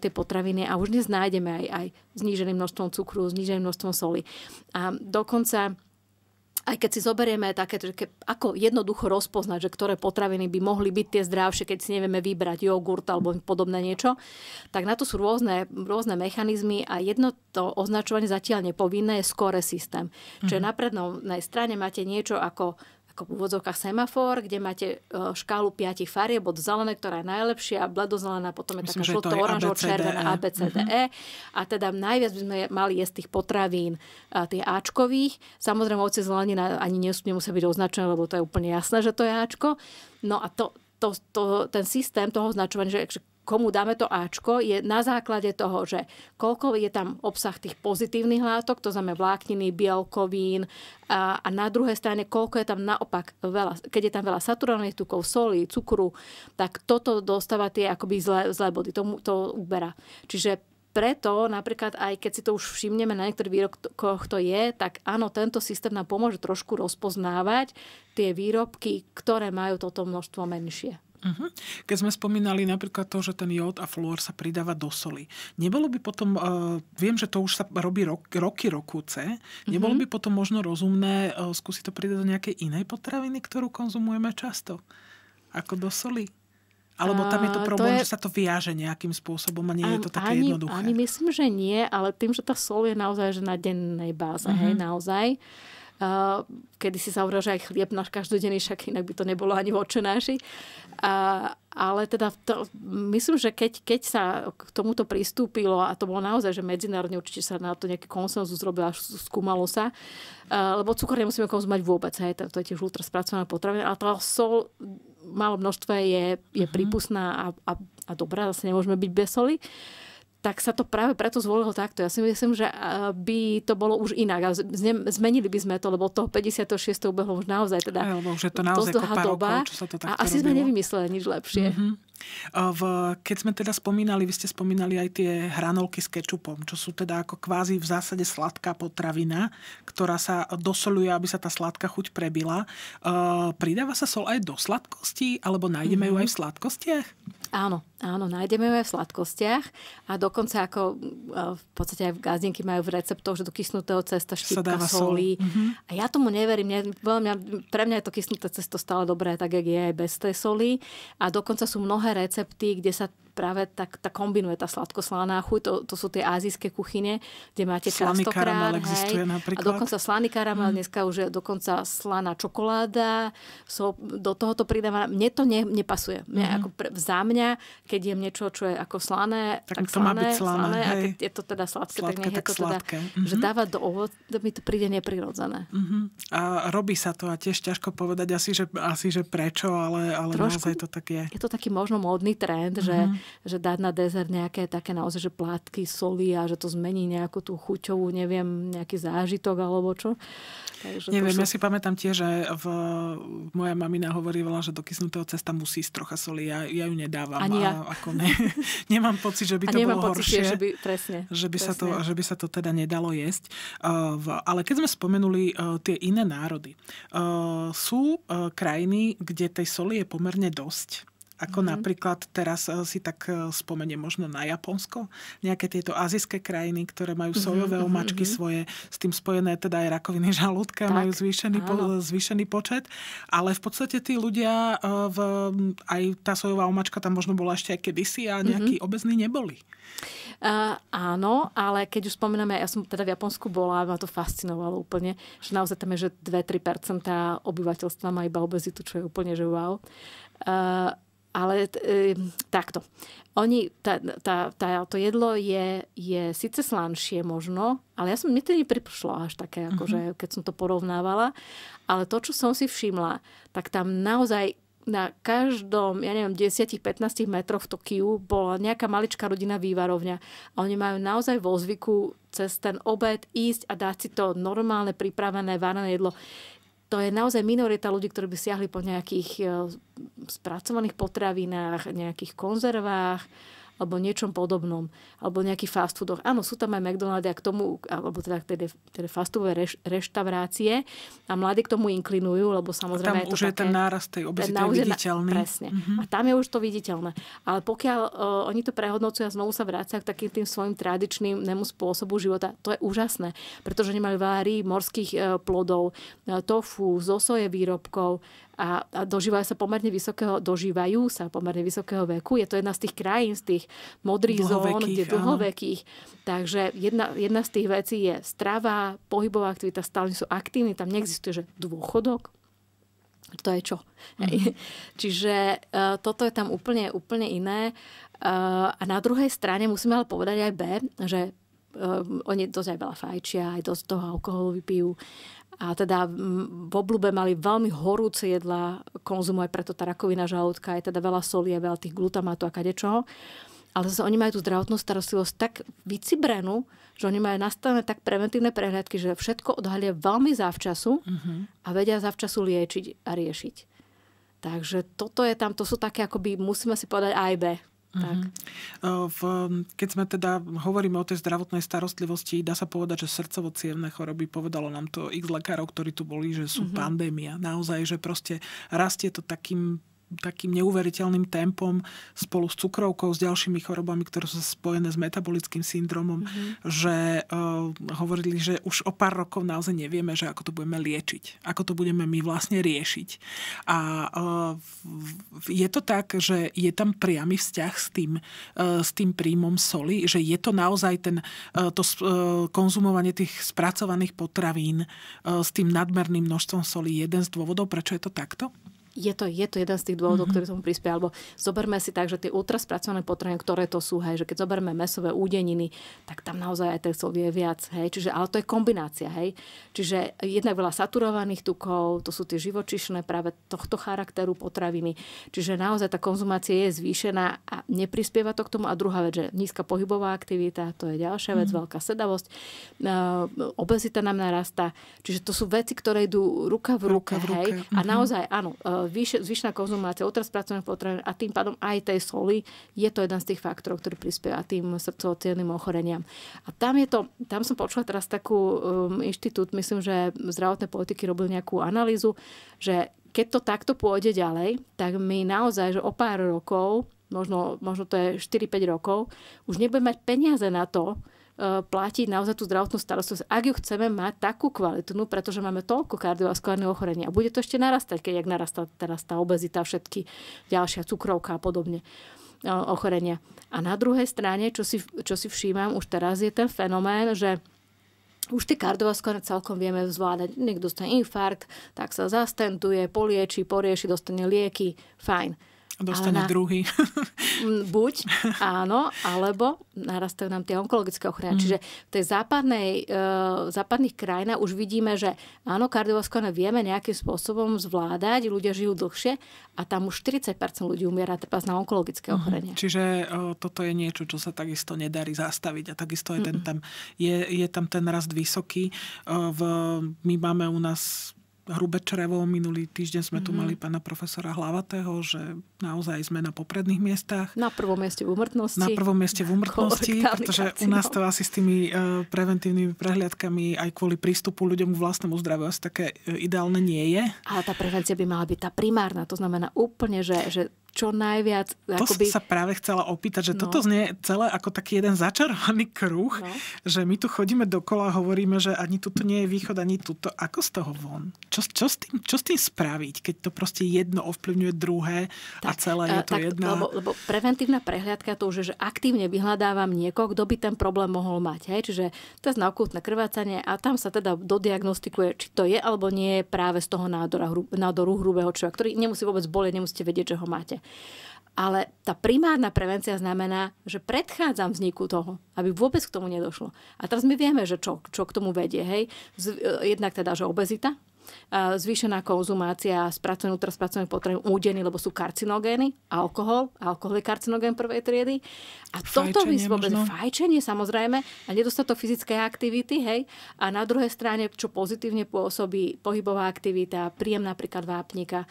tie potraviny a už dnes nájdeme aj, aj zníženým množstvom cukru, zníženým množstvom soli. A dokonca aj keď si zoberieme také, že ke, ako jednoducho rozpoznať, že ktoré potraviny by mohli byť tie zdravšie, keď si nevieme vybrať jogurt alebo podobné niečo, tak na to sú rôzne, rôzne mechanizmy a jedno to označovanie zatiaľ nepovinné je skore systém. Čiže mm-hmm. na prednej strane máte niečo ako ako v úvodzovkách semafor, kde máte e, škálu piatich farieb od zelené, ktorá je najlepšia, a bledozelená, potom je Myslím, taká žlto, oranžová, e. červená, mhm. ABCDE. A teda najviac by sme mali jesť tých potravín, e, tých Ačkových. Samozrejme, ovoce zelenina ani nemusia byť označené, lebo to je úplne jasné, že to je Ačko. No a to, to, to, ten systém toho označovania, že komu dáme to Ačko, je na základe toho, že koľko je tam obsah tých pozitívnych látok, to znamená vlákniny, bielkovín a, a na druhej strane, koľko je tam naopak veľa, keď je tam veľa saturovaných tukov, soli, cukru, tak toto dostáva tie akoby zlé, zlé body, to, to uberá. Čiže preto napríklad aj keď si to už všimneme na niektorých výrobkoch to je, tak áno, tento systém nám pomôže trošku rozpoznávať tie výrobky, ktoré majú toto množstvo menšie. Uh-huh. Keď sme spomínali napríklad to, že ten jód a fluor sa pridáva do soli, nebolo by potom, uh, viem, že to už sa robí rok, roky rokuce, uh-huh. nebolo mhm. by potom možno rozumné uh, skúsiť to pridať do nejakej inej potraviny, ktorú konzumujeme často, ako do soli? Alebo tam je to problém, to je... že sa to viaže nejakým spôsobom a nie an, je to také ani, jednoduché? Ani myslím, že nie, ale tým, že tá sol je naozaj že na dennej báze, uh-huh. hej, mhm. naozaj, uh, Eh, kedy si hovoril, že aj chlieb náš každodenný, však inak by to nebolo ani v očenáši. ale teda to, myslím, že keď, keď sa k tomuto pristúpilo, a to bolo naozaj, že medzinárodne určite sa na to nejaký konsenzus zrobil a skúmalo sa, eh, lebo cukor nemusíme konzumať vôbec, hej, to, to je tiež ultra spracovaná potravina, ale tá sol malo množstve je, je mhm. prípustná a, a, a dobrá, zase nemôžeme byť bez soli. Uh, tak sa to práve preto zvolilo takto. Ja si myslím, že eh, by to bolo už inak. A zmenili by sme to, lebo toho 56. ubehlo už naozaj teda. Lebo už je to naozaj to doba, rokov, čo sa to takto A asi robilo. sme nevymysleli nič lepšie. Mm-hmm. V, keď sme teda spomínali, vy ste spomínali aj tie hranolky s kečupom, čo sú teda ako kvázi v zásade sladká potravina, ktorá sa dosoluje, aby sa tá sladká chuť prebila. E, pridáva sa sol aj do sladkosti, alebo nájdeme mm-hmm. ju mhm. aj v sladkostiach? Áno, áno, nájdeme ju aj v sladkostiach a dokonca ako e, v podstate aj v gazdinky majú v receptoch, že do kysnutého cesta štipka soli. Mm-hmm. A ja tomu neverím, mňa, pre mňa je to kysnuté cesto stále dobré, tak jak je aj bez tej soli. A dokonca sú mnohé recepty, kde sa práve tak, tak kombinuje tá sladkoslaná chuť. To, to sú tie azijské kuchyne, kde máte slaný karamel existuje napríklad. A dokonca slaný karamel, mm. dneska už je dokonca slaná čokoláda. So, do to pridáva. Mne to ne, nepasuje. Mne, mm. ako pre, za mňa, keď je niečo, čo je ako slané, tak, tak to slané, má byť slané, slané a keď je to teda sladké, sladké tak nech je to teda, mm-hmm. že mhm. dávať do to mi to príde neprirodzené. Mm-hmm. A robí sa to a tiež ťažko povedať asi, že, asi, že prečo, ale, ale Trošku, naozaj to tak je. Je to taký možno módny trend, mm-hmm. že mhm že dať na dezert nejaké také naozaj, že plátky, soli a že to zmení nejakú tú chuťovú, neviem, nejaký zážitok alebo čo. Takže neviem, to, ja si pamätám tiež, že v, moja mamina hovorila, že do kysnutého cesta musí ísť trocha soli. Ja, ja ju nedávam. Ani ja. A ako ne, <laughs> nemám pocit, že by to bolo pocit, horšie. Že by, presne, že, by presne. Sa to, že by sa to teda nedalo jesť. Uh, v, ale keď sme spomenuli uh, tie iné národy, uh, sú uh, krajiny, kde tej soli je pomerne dosť. Ako mm-hmm. napríklad teraz eh, si tak eh, spomeniem možno na Japonsko, nejaké tieto azijské krajiny, ktoré majú mhm, sojové mhm, omačky mm-hmm. svoje, s tým spojené teda aj rakoviny žalúdka, tak. majú zvýšený, po, zvýšený počet, ale v podstate tí ľudia, eh, v, aj tá sojová omačka tam možno bola ešte aj kedysi a mhm. nejakí mm-hmm. obezní neboli. Uh, áno, ale keď už spomíname, ja som teda v Japonsku bola, ma to fascinovalo úplne, že naozaj tam je, že 2-3% obyvateľstva má iba obezitu, čo je úplne, že wow. Uh, ale e, takto. Oni, tá, tá, tá, to jedlo je, je síce slanšie možno, ale ja som, mne to neprišlo až také, akože, keď som to porovnávala. Ale to, čo som si všimla, tak tam naozaj na každom, ja neviem, 10-15 metroch v Tokiu bola nejaká maličká rodina vývarovňa a oni majú naozaj vo zvyku cez ten obed ísť a dať si to normálne pripravené varené jedlo to je naozaj minorita ľudí, ktorí by siahli po nejakých eh, spracovaných potravinách, nejakých konzervách, alebo niečom podobnom, alebo nejaký fast foodoch. Áno, sú tam aj McDonald's a k tomu, alebo teda, teda, teda fast foodové reš, reštaurácie a mladí k tomu inklinujú, lebo samozrejme... A tam je to už také, je ten nárast tej obezity viditeľný. Presne. Mm-hmm. A tam je už to viditeľné. Ale pokiaľ uh, oni to prehodnocujú a znovu sa vrácia k takým tým svojim tradičným spôsobu života, to je úžasné, pretože nemajú veľa rýb, morských uh, plodov, uh, tofu, zo soje výrobkov, a, a dožívajú sa pomerne vysokého, dožívajú sa pomerne vysokého veku. Je to jedna z tých krajín, z tých modrých zón, kde dlhovekých. Áno. Takže jedna, jedna z tých vecí je strava, pohybová aktivita, stále sú aktívni, tam neexistuje, že dôchodok, to je čo. Mm-hmm. <laughs> Čiže uh, toto je tam úplne, úplne iné. Uh, a na druhej strane musíme ale povedať aj B, že uh, oni dosť aj veľa fajčia, aj dosť toho alkoholu vypijú a teda v oblúbe mali veľmi horúce jedla, konzumuje preto tá rakovina žalúdka, je teda veľa solie, veľa tých glutamátov a kadečoho. Ale zase oni majú tú zdravotnú starostlivosť tak vycibrenú, že oni majú nastavené tak preventívne prehľadky, že všetko odhalia veľmi zavčasu mhm. a vedia zavčasu liečiť a riešiť. Takže toto je tam, to sú také akoby, musíme si povedať A aj B. Tak. Mhm. V, keď sme teda hovoríme o tej zdravotnej starostlivosti, dá sa povedať, že srdcovo cievne choroby, povedalo nám to x lekárov, ktorí tu boli, že sú mm-hmm. pandémia. Naozaj, že proste rastie to takým takým neuveriteľným tempom spolu s cukrovkou, s ďalšími chorobami, ktoré sú spojené s metabolickým syndromom, mm-hmm. že uh, hovorili, že už o pár rokov naozaj nevieme, že ako to budeme liečiť, ako to budeme my vlastne riešiť. A uh, je to tak, že je tam priamy vzťah s tým, uh, s tým príjmom soli, že je to naozaj ten, uh, to uh, konzumovanie tých spracovaných potravín uh, s tým nadmerným množstvom soli jeden z dôvodov, prečo je to takto? je to, je to jeden z tých dôvodov, mm-hmm. ktorý tomu prispie. Alebo zoberme si tak, že tie ultraspracované potraviny, ktoré to sú, hej, že keď zoberme mesové údeniny, tak tam naozaj aj textil je viac. Hej. Čiže, ale to je kombinácia. Hej. Čiže jednak veľa saturovaných tukov, to sú tie živočišné práve tohto charakteru potraviny. Čiže naozaj tá konzumácia je zvýšená a neprispieva to k tomu. A druhá vec, že nízka pohybová aktivita, to je ďalšia vec, mm-hmm. veľká sedavosť. e, obezita nám narastá. Čiže to sú veci, ktoré idú ruka v ruke. Ruka v ruke. Hej. Mm-hmm. A mhm. naozaj, áno, ehm, vyš, zvyšná konzumácia ultraspracovaných potravín a tým pádom aj tej soli je to jeden z tých faktorov, ktorý prispieva tým srdcovo ochoreniam. A tam je to, tam som počula teraz takú um, inštitút, myslím, že zdravotné politiky robil nejakú analýzu, že keď to takto pôjde ďalej, tak my naozaj, že o pár rokov, možno, možno to je 4-5 rokov, už nebudeme mať peniaze na to, Eh, platiť naozaj tú zdravotnú starostlivosť, ak ju chceme mať takú kvalitnú, pretože máme toľko kardiovaskulárneho ochorenia. a bude to ešte narastať, keď jak narastá teraz tá obezita, všetky ďalšia cukrovka a podobne eh, ochorenia. A na druhej strane, čo si, čo si všímam už teraz, je ten fenomén, že už tie kardiovaskulárne celkom vieme zvládať. Niekto dostane infarkt, tak sa zastentuje, polieči, porieši, dostane lieky, fajn Dostane na, druhý. <laughs> Mm, buď, áno, alebo narastajú nám tie onkologické ochrany. Mm. Čiže v tej západnej, uh, západných krajinách už vidíme, že áno, kardiovaskulárne vieme nejakým spôsobom zvládať, ľudia žijú dlhšie a tam už 40% ľudí umiera trpás na onkologické mhm, ochrany. Mm. Čiže uh, toto je niečo, čo sa takisto nedarí zastaviť a takisto je, ten, tam, je, je tam ten rast vysoký. Uh, v, my máme u nás hrubé črevo. Minulý týždeň sme mm-hmm. tu mhm. mali pána profesora Hlavatého, že naozaj sme na popredných miestach. Na prvom mieste v umrtnosti. Na prvom mieste v umrtnosti, pretože karcinom. u nás to asi s tými e, preventívnymi prehliadkami aj kvôli prístupu ľuďom k vlastnému zdraviu asi také e, ideálne nie je. Ale tá prevencia by mala byť tá primárna, to znamená úplne, že, že čo najviac... To akoby... som sa práve chcela opýtať, že no. toto znie celé ako taký jeden začarovaný kruh, no. že my tu chodíme dokola a hovoríme, že ani tuto nie je východ, ani tuto. Ako z toho von? Čo, čo, s, tým, čo s tým spraviť, keď to proste jedno ovplyvňuje druhé tak, a celé je e, to tak, jedna... Lebo, lebo preventívna prehliadka to už je, že aktívne vyhľadávam niekoho, kto by ten problém mohol mať. Hej? Čiže to je na krvácanie a tam sa teda dodiagnostikuje, či to je alebo nie je práve z toho nádora, nádoru hrubého človeka, ktorý nemusí vôbec bolieť, nemusíte vedieť, že ho máte. Ale tá primárna prevencia znamená, že predchádzam vzniku toho, aby vôbec k tomu nedošlo. A teraz my vieme, že čo, čo k tomu vedie. Hej? E, jednak teda, že obezita, zvýšená konzumácia spracovaných, ultraspracovaných potravín, údeny, lebo sú karcinogény, alkohol, alkohol je karcinogén prvej triedy. A fajčenie toto by vôbec, fajčenie samozrejme, a nedostatok fyzickej aktivity, hej. A na druhej strane, čo pozitívne pôsobí, pohybová aktivita, príjem napríklad vápnika,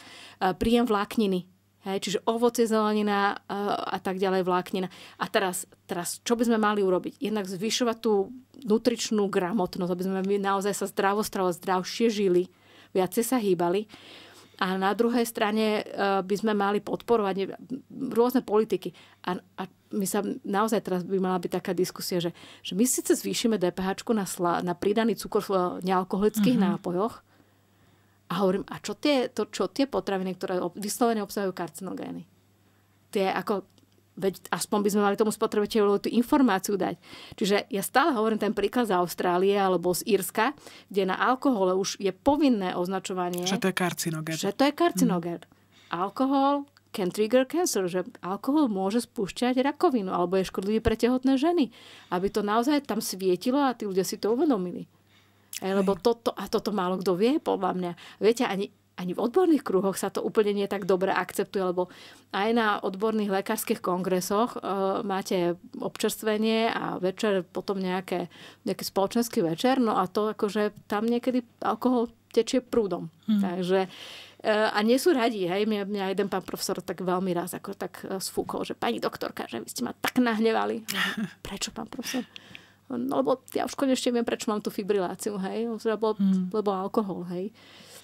príjem vlákniny, Hej, čiže ovocie, zelenina eh, a tak ďalej, vláknina. A teraz, teraz, čo by sme mali urobiť? Jednak zvyšovať tú nutričnú gramotnosť, aby sme naozaj sa zdravo stravo, zdravšie žili, viacej sa hýbali. A na druhej strane eh, by sme mali podporovať rôzne politiky. A, a my sa naozaj teraz by mala byť taká diskusia, že, že my síce zvýšime DPH na, sla, na pridaný cukor v eh, nealkoholických mm-hmm. nápojoch, a hovorím, a čo tie, to, čo tie potraviny, ktoré vyslovene obsahujú karcinogény? Tie ako, veď aspoň by sme mali tomu spotrebiteľu tú informáciu dať. Čiže ja stále hovorím ten príklad z Austrálie alebo z Írska, kde na alkohole už je povinné označovanie. Že to je karcinogén. Že to je karcinogén. Mm. Alkohol, can trigger cancer, že alkohol môže spúšťať rakovinu alebo je škodlivý pre tehotné ženy. Aby to naozaj tam svietilo a tí ľudia si to uvedomili. Lebo toto, a toto málo kto vie, podľa mňa. Viete, ani, ani v odborných kruhoch sa to úplne nie tak dobre akceptuje, lebo aj na odborných lekárskych kongresoch e, máte občerstvenie a večer potom nejaké, nejaký spoločenský večer, no a to akože tam niekedy alkohol tečie prúdom. Hmm. Takže e, a nie sú radi, hej, mňa, mňa jeden pán profesor tak veľmi raz ako tak e, sfúkol, že pani doktorka, že vy ste ma tak nahnevali. <laughs> Prečo, pán profesor? No, lebo ja už konečne viem, prečo mám tú fibriláciu, hej, lebo, mm. lebo alkohol, hej.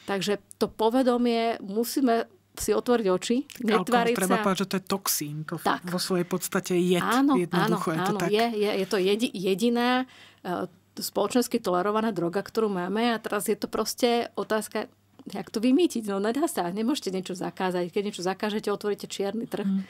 Takže to povedomie musíme si otvoriť oči, netváriť sa... treba povedať, že to je toxín, to tak. vo svojej podstate je áno, jednoducho. Áno, je to áno, tak. Je, je, je to jedi, jediná uh, spoločensky tolerovaná droga, ktorú máme a teraz je to proste otázka, jak to vymýtiť. No nedá sa, nemôžete niečo zakázať. Keď niečo zakážete, otvoríte čierny trh. Mm.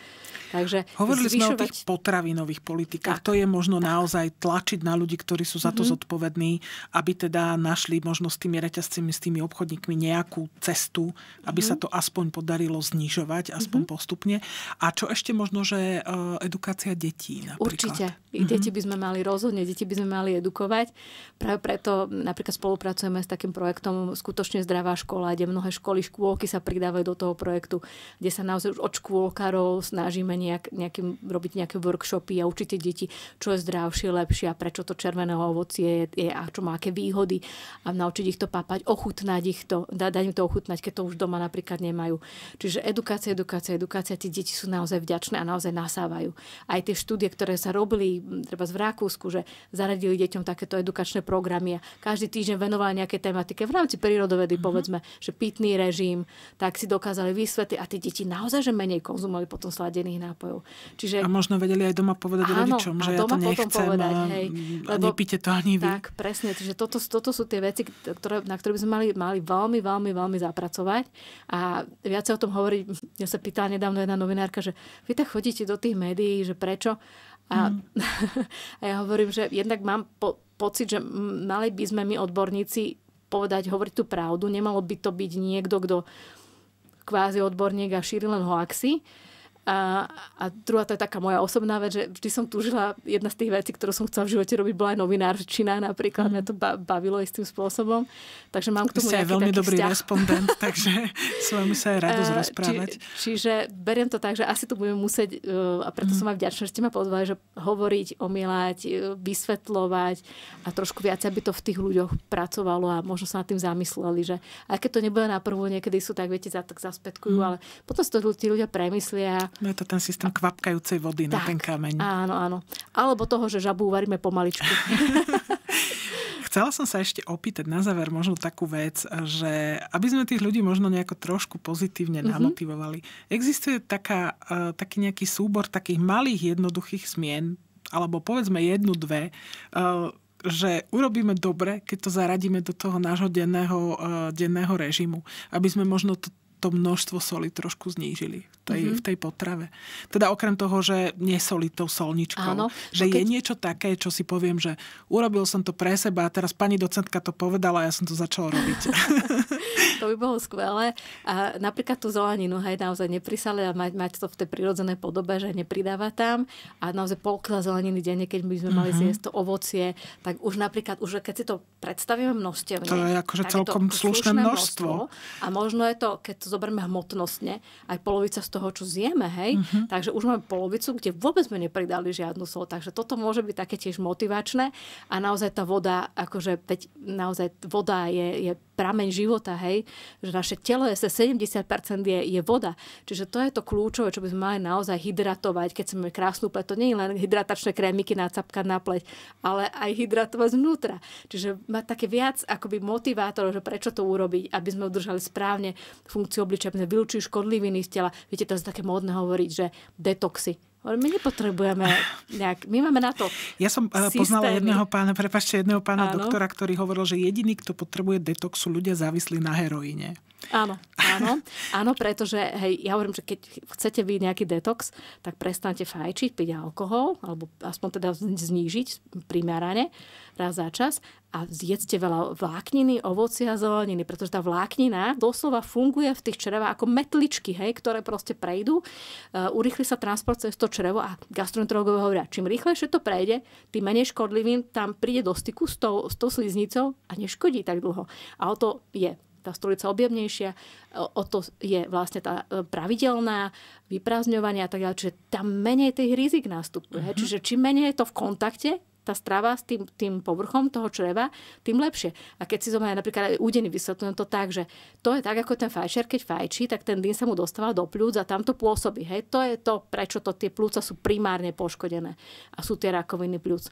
Takže Hovorili zvyšovať... sme o tých potravinových politikách. Tak. To je možno tak. naozaj tlačiť na ľudí, ktorí sú za to mm-hmm. zodpovední, aby teda našli možno s tými reťazcami, s tými obchodníkmi nejakú cestu, aby mm-hmm. sa mhm. to aspoň podarilo znižovať, mhm. aspoň mm-hmm. postupne. A čo ešte možno, že eh, edukácia detí napríklad. Určite. Mm-hmm. Deti by sme mali rozhodne, deti by sme mali edukovať. Práve preto napríklad spolupracujeme s takým projektom Skutočne zdravá škola, kde mnohé školy, škôlky sa pridávajú do toho projektu, kde sa naozaj už od škôlkarov snažíme nejak, nejaký, robiť nejaké workshopy a určite deti, čo je zdravšie, lepšie a prečo to červené ovocie je, je a čo má aké výhody a naučiť ich to papať, ochutnať ich to, da, dať im to ochutnať, keď to už doma napríklad nemajú. Čiže edukácia, edukácia, edukácia, tie deti sú naozaj vďačné a naozaj nasávajú. Aj tie štúdie, ktoré sa robili treba v Rakúsku, že zaradili deťom takéto edukačné programy a každý týždeň venovali nejaké tematike v rámci prírodovedy, mm-hmm. povedzme, že pitný režim, tak si dokázali vysvetliť a tie deti naozaj, že menej konzumovali potom sladených nápojov. Čiže... A možno vedeli aj doma povedať áno, rodičom, že ja to nechcem povedať, a, hej, lebo, a nepíte to ani vy. Tak, presne. Čiže toto, toto sú tie veci, ktoré, na ktoré by sme mali, mali veľmi, veľmi, veľmi zapracovať. A viac o tom hovorí, ja sa pýtala nedávno jedna novinárka, že vy tak chodíte do tých médií, že prečo? A, mm. <laughs> a ja hovorím, že jednak mám po, pocit, že mali by sme my odborníci povedať, hovoriť tú pravdu. Nemalo by to byť niekto, kto kvázi odborník a šíri len hoaxy. A, a druhá, to je taká moja osobná vec, že vždy som túžila, jedna z tých vecí, ktorú som chcela v živote robiť, bola aj novinárčina napríklad, mm. mňa to ba- bavilo istým spôsobom, takže mám k tomu Ste aj veľmi dobrý vzťah. respondent, <laughs> takže s vami sa aj rado eh, rozprávať. Či, čiže beriem to tak, že asi tu budeme musieť, eh, a preto mm. som aj vďačná, že ste ma pozvali, že hovoriť, omielať, eh, vysvetľovať a trošku viac, aby to v tých ľuďoch pracovalo a možno sa nad tým zamysleli, že aj keď to nebude na prvú, niekedy sú tak, viete, za, tak zaspätkujú, mm. ale potom si to tí ľudia premyslia No je to ten systém kvapkajúcej vody tak, na ten kameň. Áno, áno. Alebo toho, že žabu varíme pomaličku. <laughs> Chcela som sa ešte opýtať na záver možno takú vec, že aby sme tých ľudí možno nejako trošku pozitívne mhm. namotivovali. Mm-hmm. Existuje taká, e, taký nejaký súbor takých malých jednoduchých zmien, alebo povedzme jednu, dve, e, že urobíme dobre, keď to zaradíme do toho nášho denného, e, denného režimu. Aby sme možno to to množstvo soli trošku znížili v tej, mm-hmm. v tej potrave. Teda okrem toho, že nesoli tou solničkou. Áno, že no keď... je niečo také, čo si poviem, že urobil som to pre seba a teraz pani docentka to povedala a ja som to začal robiť. <laughs> <laughs> to by bolo skvelé. A napríklad tú zeleninu, aj naozaj neprisali a mať, mať to v tej prírodzenej podobe, že nepridáva tam. A naozaj polka zeleniny denne, keď by sme mali uh-huh. zjesť to ovocie, tak už napríklad, už keď si to predstavíme množstvo. to je akože celkom je slušné, slušné množstvo. množstvo. A možno je to, keď to zoberme hmotnostne, aj polovica z toho, čo zjeme, hej, uh-huh. takže už máme polovicu, kde vôbec sme nepridali žiadnu sol. Takže toto môže byť také tiež motivačné a naozaj tá voda, akože veď naozaj voda je, je prameň života, hej, že naše telo je 70% je, je voda. Čiže to je to kľúčové, čo by sme mali naozaj hydratovať, keď sme krásnu pleť. To nie je len hydratačné krémiky capka na pleť, ale aj hydratovať znútra. Čiže má také viac akoby motivátorov, že prečo to urobiť, aby sme udržali správne funkciu obličia, aby sme vylúčili škodliviny z tela. Viete, to je také módne hovoriť, že detoxy my nepotrebujeme nejak, my máme na to Ja som eh, systémy. poznala jedného pána, prepašte, jedného pána áno. doktora, ktorý hovoril, že jediný, kto potrebuje detox, sú ľudia závislí na heroíne. Áno, áno, áno, pretože hej, ja hovorím, že keď chcete vy nejaký detox, tak prestante fajčiť, piť alkohol, alebo aspoň teda znížiť primerane raz za čas a zjedzte veľa vlákniny, ovocia a zeleniny, pretože tá vláknina doslova funguje v tých črevách ako metličky, hej, ktoré proste prejdú, uh, urýchli sa transport cez to črevo a gastroenterológovia hovoria, čím rýchlejšie to prejde, tým menej škodlivým tam príde do styku s tou, s tou sliznicou a neškodí tak dlho. A o to je tá stolica objemnejšia, o to je vlastne tá e, pravidelná vyprázdňovanie a tak ďalej. Čiže tam menej tých rizik nástupuje. Uh-huh. Čiže čím menej je to v kontakte, tá strava s tým, tým povrchom toho čreva, tým lepšie. A keď si zoberiem napríklad aj údeny, vysvetľujem to tak, že to je tak, ako ten fajčer, keď fajčí, tak ten dým sa mu dostáva do plúc a tam to pôsobí. Hej? To je to, prečo to tie plúca sú primárne poškodené a sú tie rakoviny plúc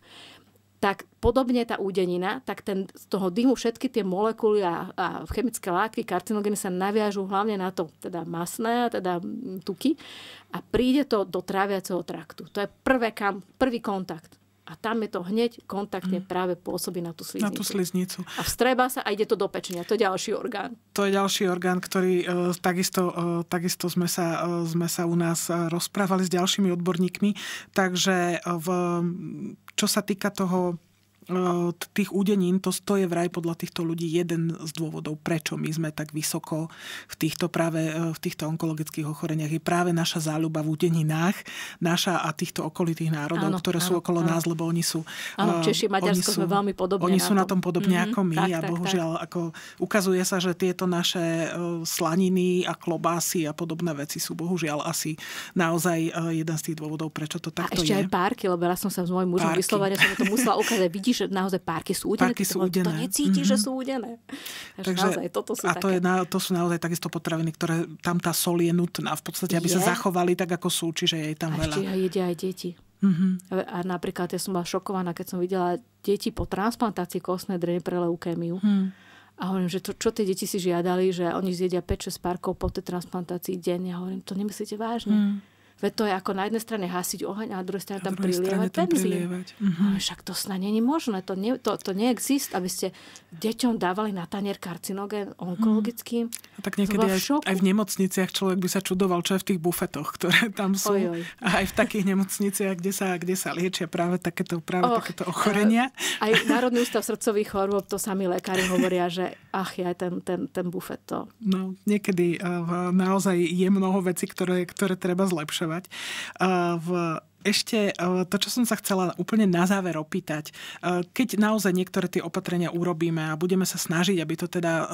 tak podobne tá údenina, tak ten, z toho dymu všetky tie molekuly a, a chemické látky, karcinogény sa naviažú hlavne na to, teda masné, teda mm, tuky a príde to do tráviaceho traktu. To je prvé kam, prvý kontakt a tam je to hneď kontaktne mm. práve pôsobí na tú sliznicu. Na tú sliznicu. A vstreba sa a ide to do pečenia. To je ďalší orgán. To je ďalší orgán, ktorý e, takisto, e, takisto sme, sa, e, sme sa u nás e, rozprávali s ďalšími odborníkmi. Takže e, v, čo sa týka toho Ehm, tých údenín, to stoje vraj podľa týchto ľudí jeden z dôvodov, prečo my sme tak vysoko v týchto, práve, e, v týchto onkologických ochoreniach, je práve naša záľuba v údeninách, naša a týchto okolitých národov, áno, ktoré áno, sú okolo áno. nás, lebo oni sú... Áno, e, Češi, Maďarsko sú, sme veľmi podobne. Oni na sú na tom podobne mm-hmm, ako my tak, a tak, bohužiaľ tak. Ako, ukazuje sa, že tieto naše e, slaniny a klobásy a podobné veci sú bohužiaľ asi naozaj jeden z tých dôvodov, prečo to takto a ešte je. aj párky, lebo raz som sa s môjim mužom vyslovene som to musela ukázať. <laughs> Vidíš, že naozaj párky sú údené. Párky sú to, údené. To necíti, mm-hmm. že mhm. sú údené. Takže, naozaj, toto sú a to, také... je na, to sú naozaj takisto potraviny, ktoré tam tá sol je nutná. V podstate, aby je. sa zachovali tak, ako sú, čiže je tam a veľa. A jedia aj deti. Mm-hmm. A napríklad ja som bola šokovaná, keď som videla deti po transplantácii kostnej drene pre leukémiu. Mm. A hovorím, že to, čo tie deti si žiadali, že oni zjedia 5-6 párkov po tej transplantácii denne. Ja hovorím, to nemyslíte vážne. Mm. Veď to je ako na jednej strane hasiť oheň a na druhej strane tam prilievať benzín. Uh-huh. Mhm. Však to snad není možné, to, ne, to, to neexist, aby ste deťom dávali na tanier karcinogen onkologický. Uh-huh. A tak niekedy aj, aj v nemocniciach človek by sa čudoval, čo je v tých bufetoch, <laughs> ktoré tam sú. oj. A aj v takých nemocniciach, kde sa, kde sa liečia práve takéto, práve oh, takéto ochorenia. Uh, aj Národný ústav srdcových chorôb, to sami lekári hovoria, že ach, aj ten, ten, ten bufet to. No, niekedy uh, naozaj je mnoho vecí, ktoré, ktoré treba zlepšovať преподавать а, в ešte e, to, čo som sa chcela úplne na záver opýtať. E, keď naozaj niektoré tie opatrenia urobíme a budeme sa snažiť, aby to teda e,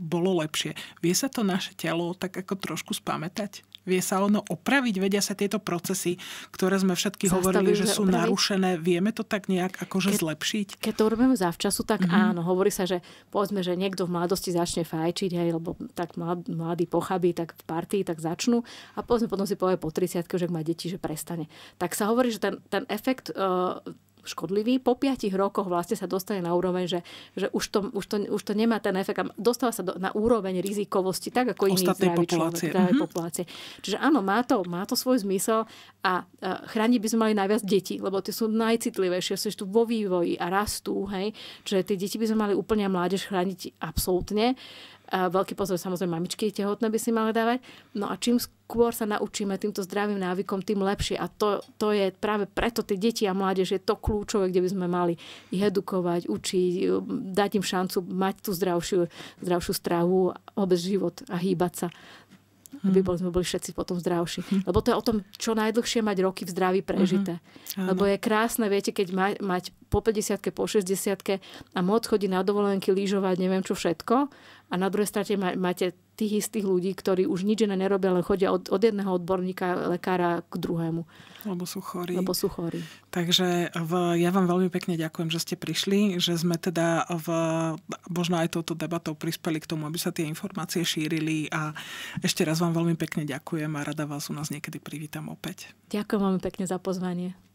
bolo lepšie, vie sa to naše telo tak ako trošku spamätať? Vie sa ono opraviť? Vedia sa tieto procesy, ktoré sme všetky Zastavujú, hovorili, že sú opraviť? narušené? Vieme to tak nejak akože Ke, zlepšiť? Keď to urobíme zavčasu, tak mm-hmm. áno. Hovorí sa, že povedzme, že niekto v mladosti začne fajčiť, hej, lebo tak mladý pochabí, tak v partii, tak začnú. A povedzme, potom si povie po 30 že ak má deti, že prestane. Tak tak sa hovorí, že ten, ten efekt e, škodlivý, po piatich rokoch vlastne sa dostane na úroveň, že, že už, to, už, to, už to nemá ten efekt. Dostáva sa do, na úroveň rizikovosti, tak ako iný zdravý populácie. človek, mm-hmm. populácie. Čiže áno, má to, má to svoj zmysel a uh, chrániť by sme mali najviac deti, lebo tie sú najcitlivejšie, sú tu vo vývoji a rastú, hej. Čiže tie deti by sme mali úplne mládež chrániť absolútne. Uh, Veľký pozor samozrejme mamičky tehotné by si mali dávať. No a čím skôr sa naučíme týmto zdravým návykom, tým lepšie. A to, to je práve preto tie deti a mládež je to kľúčové, kde by sme mali ich edukovať, učiť, um, dať im šancu mať tú zdravšiu, zdravšiu stravu, vôbec život a hýbať sa aby boli, mhm. sme boli všetci potom zdravší. Lebo to je o tom, čo najdlhšie mať roky v zdraví prežité. Mm-hmm. Lebo je krásne, viete, keď ma, mať po 50 po 60 a môcť chodí na dovolenky, lyžovať, neviem čo všetko a na druhej strane máte tých istých ľudí, ktorí už nič iné nerobia, len chodia od, od jedného odborníka, lekára k druhému. Lebo sú chorí. Lebo sú chorí. Takže v, ja vám veľmi pekne ďakujem, že ste prišli, že sme teda v, možno aj touto debatou prispeli k tomu, aby sa tie informácie šírili a ešte raz vám veľmi pekne ďakujem a rada vás u nás niekedy privítam opäť. Ďakujem veľmi pekne za pozvanie.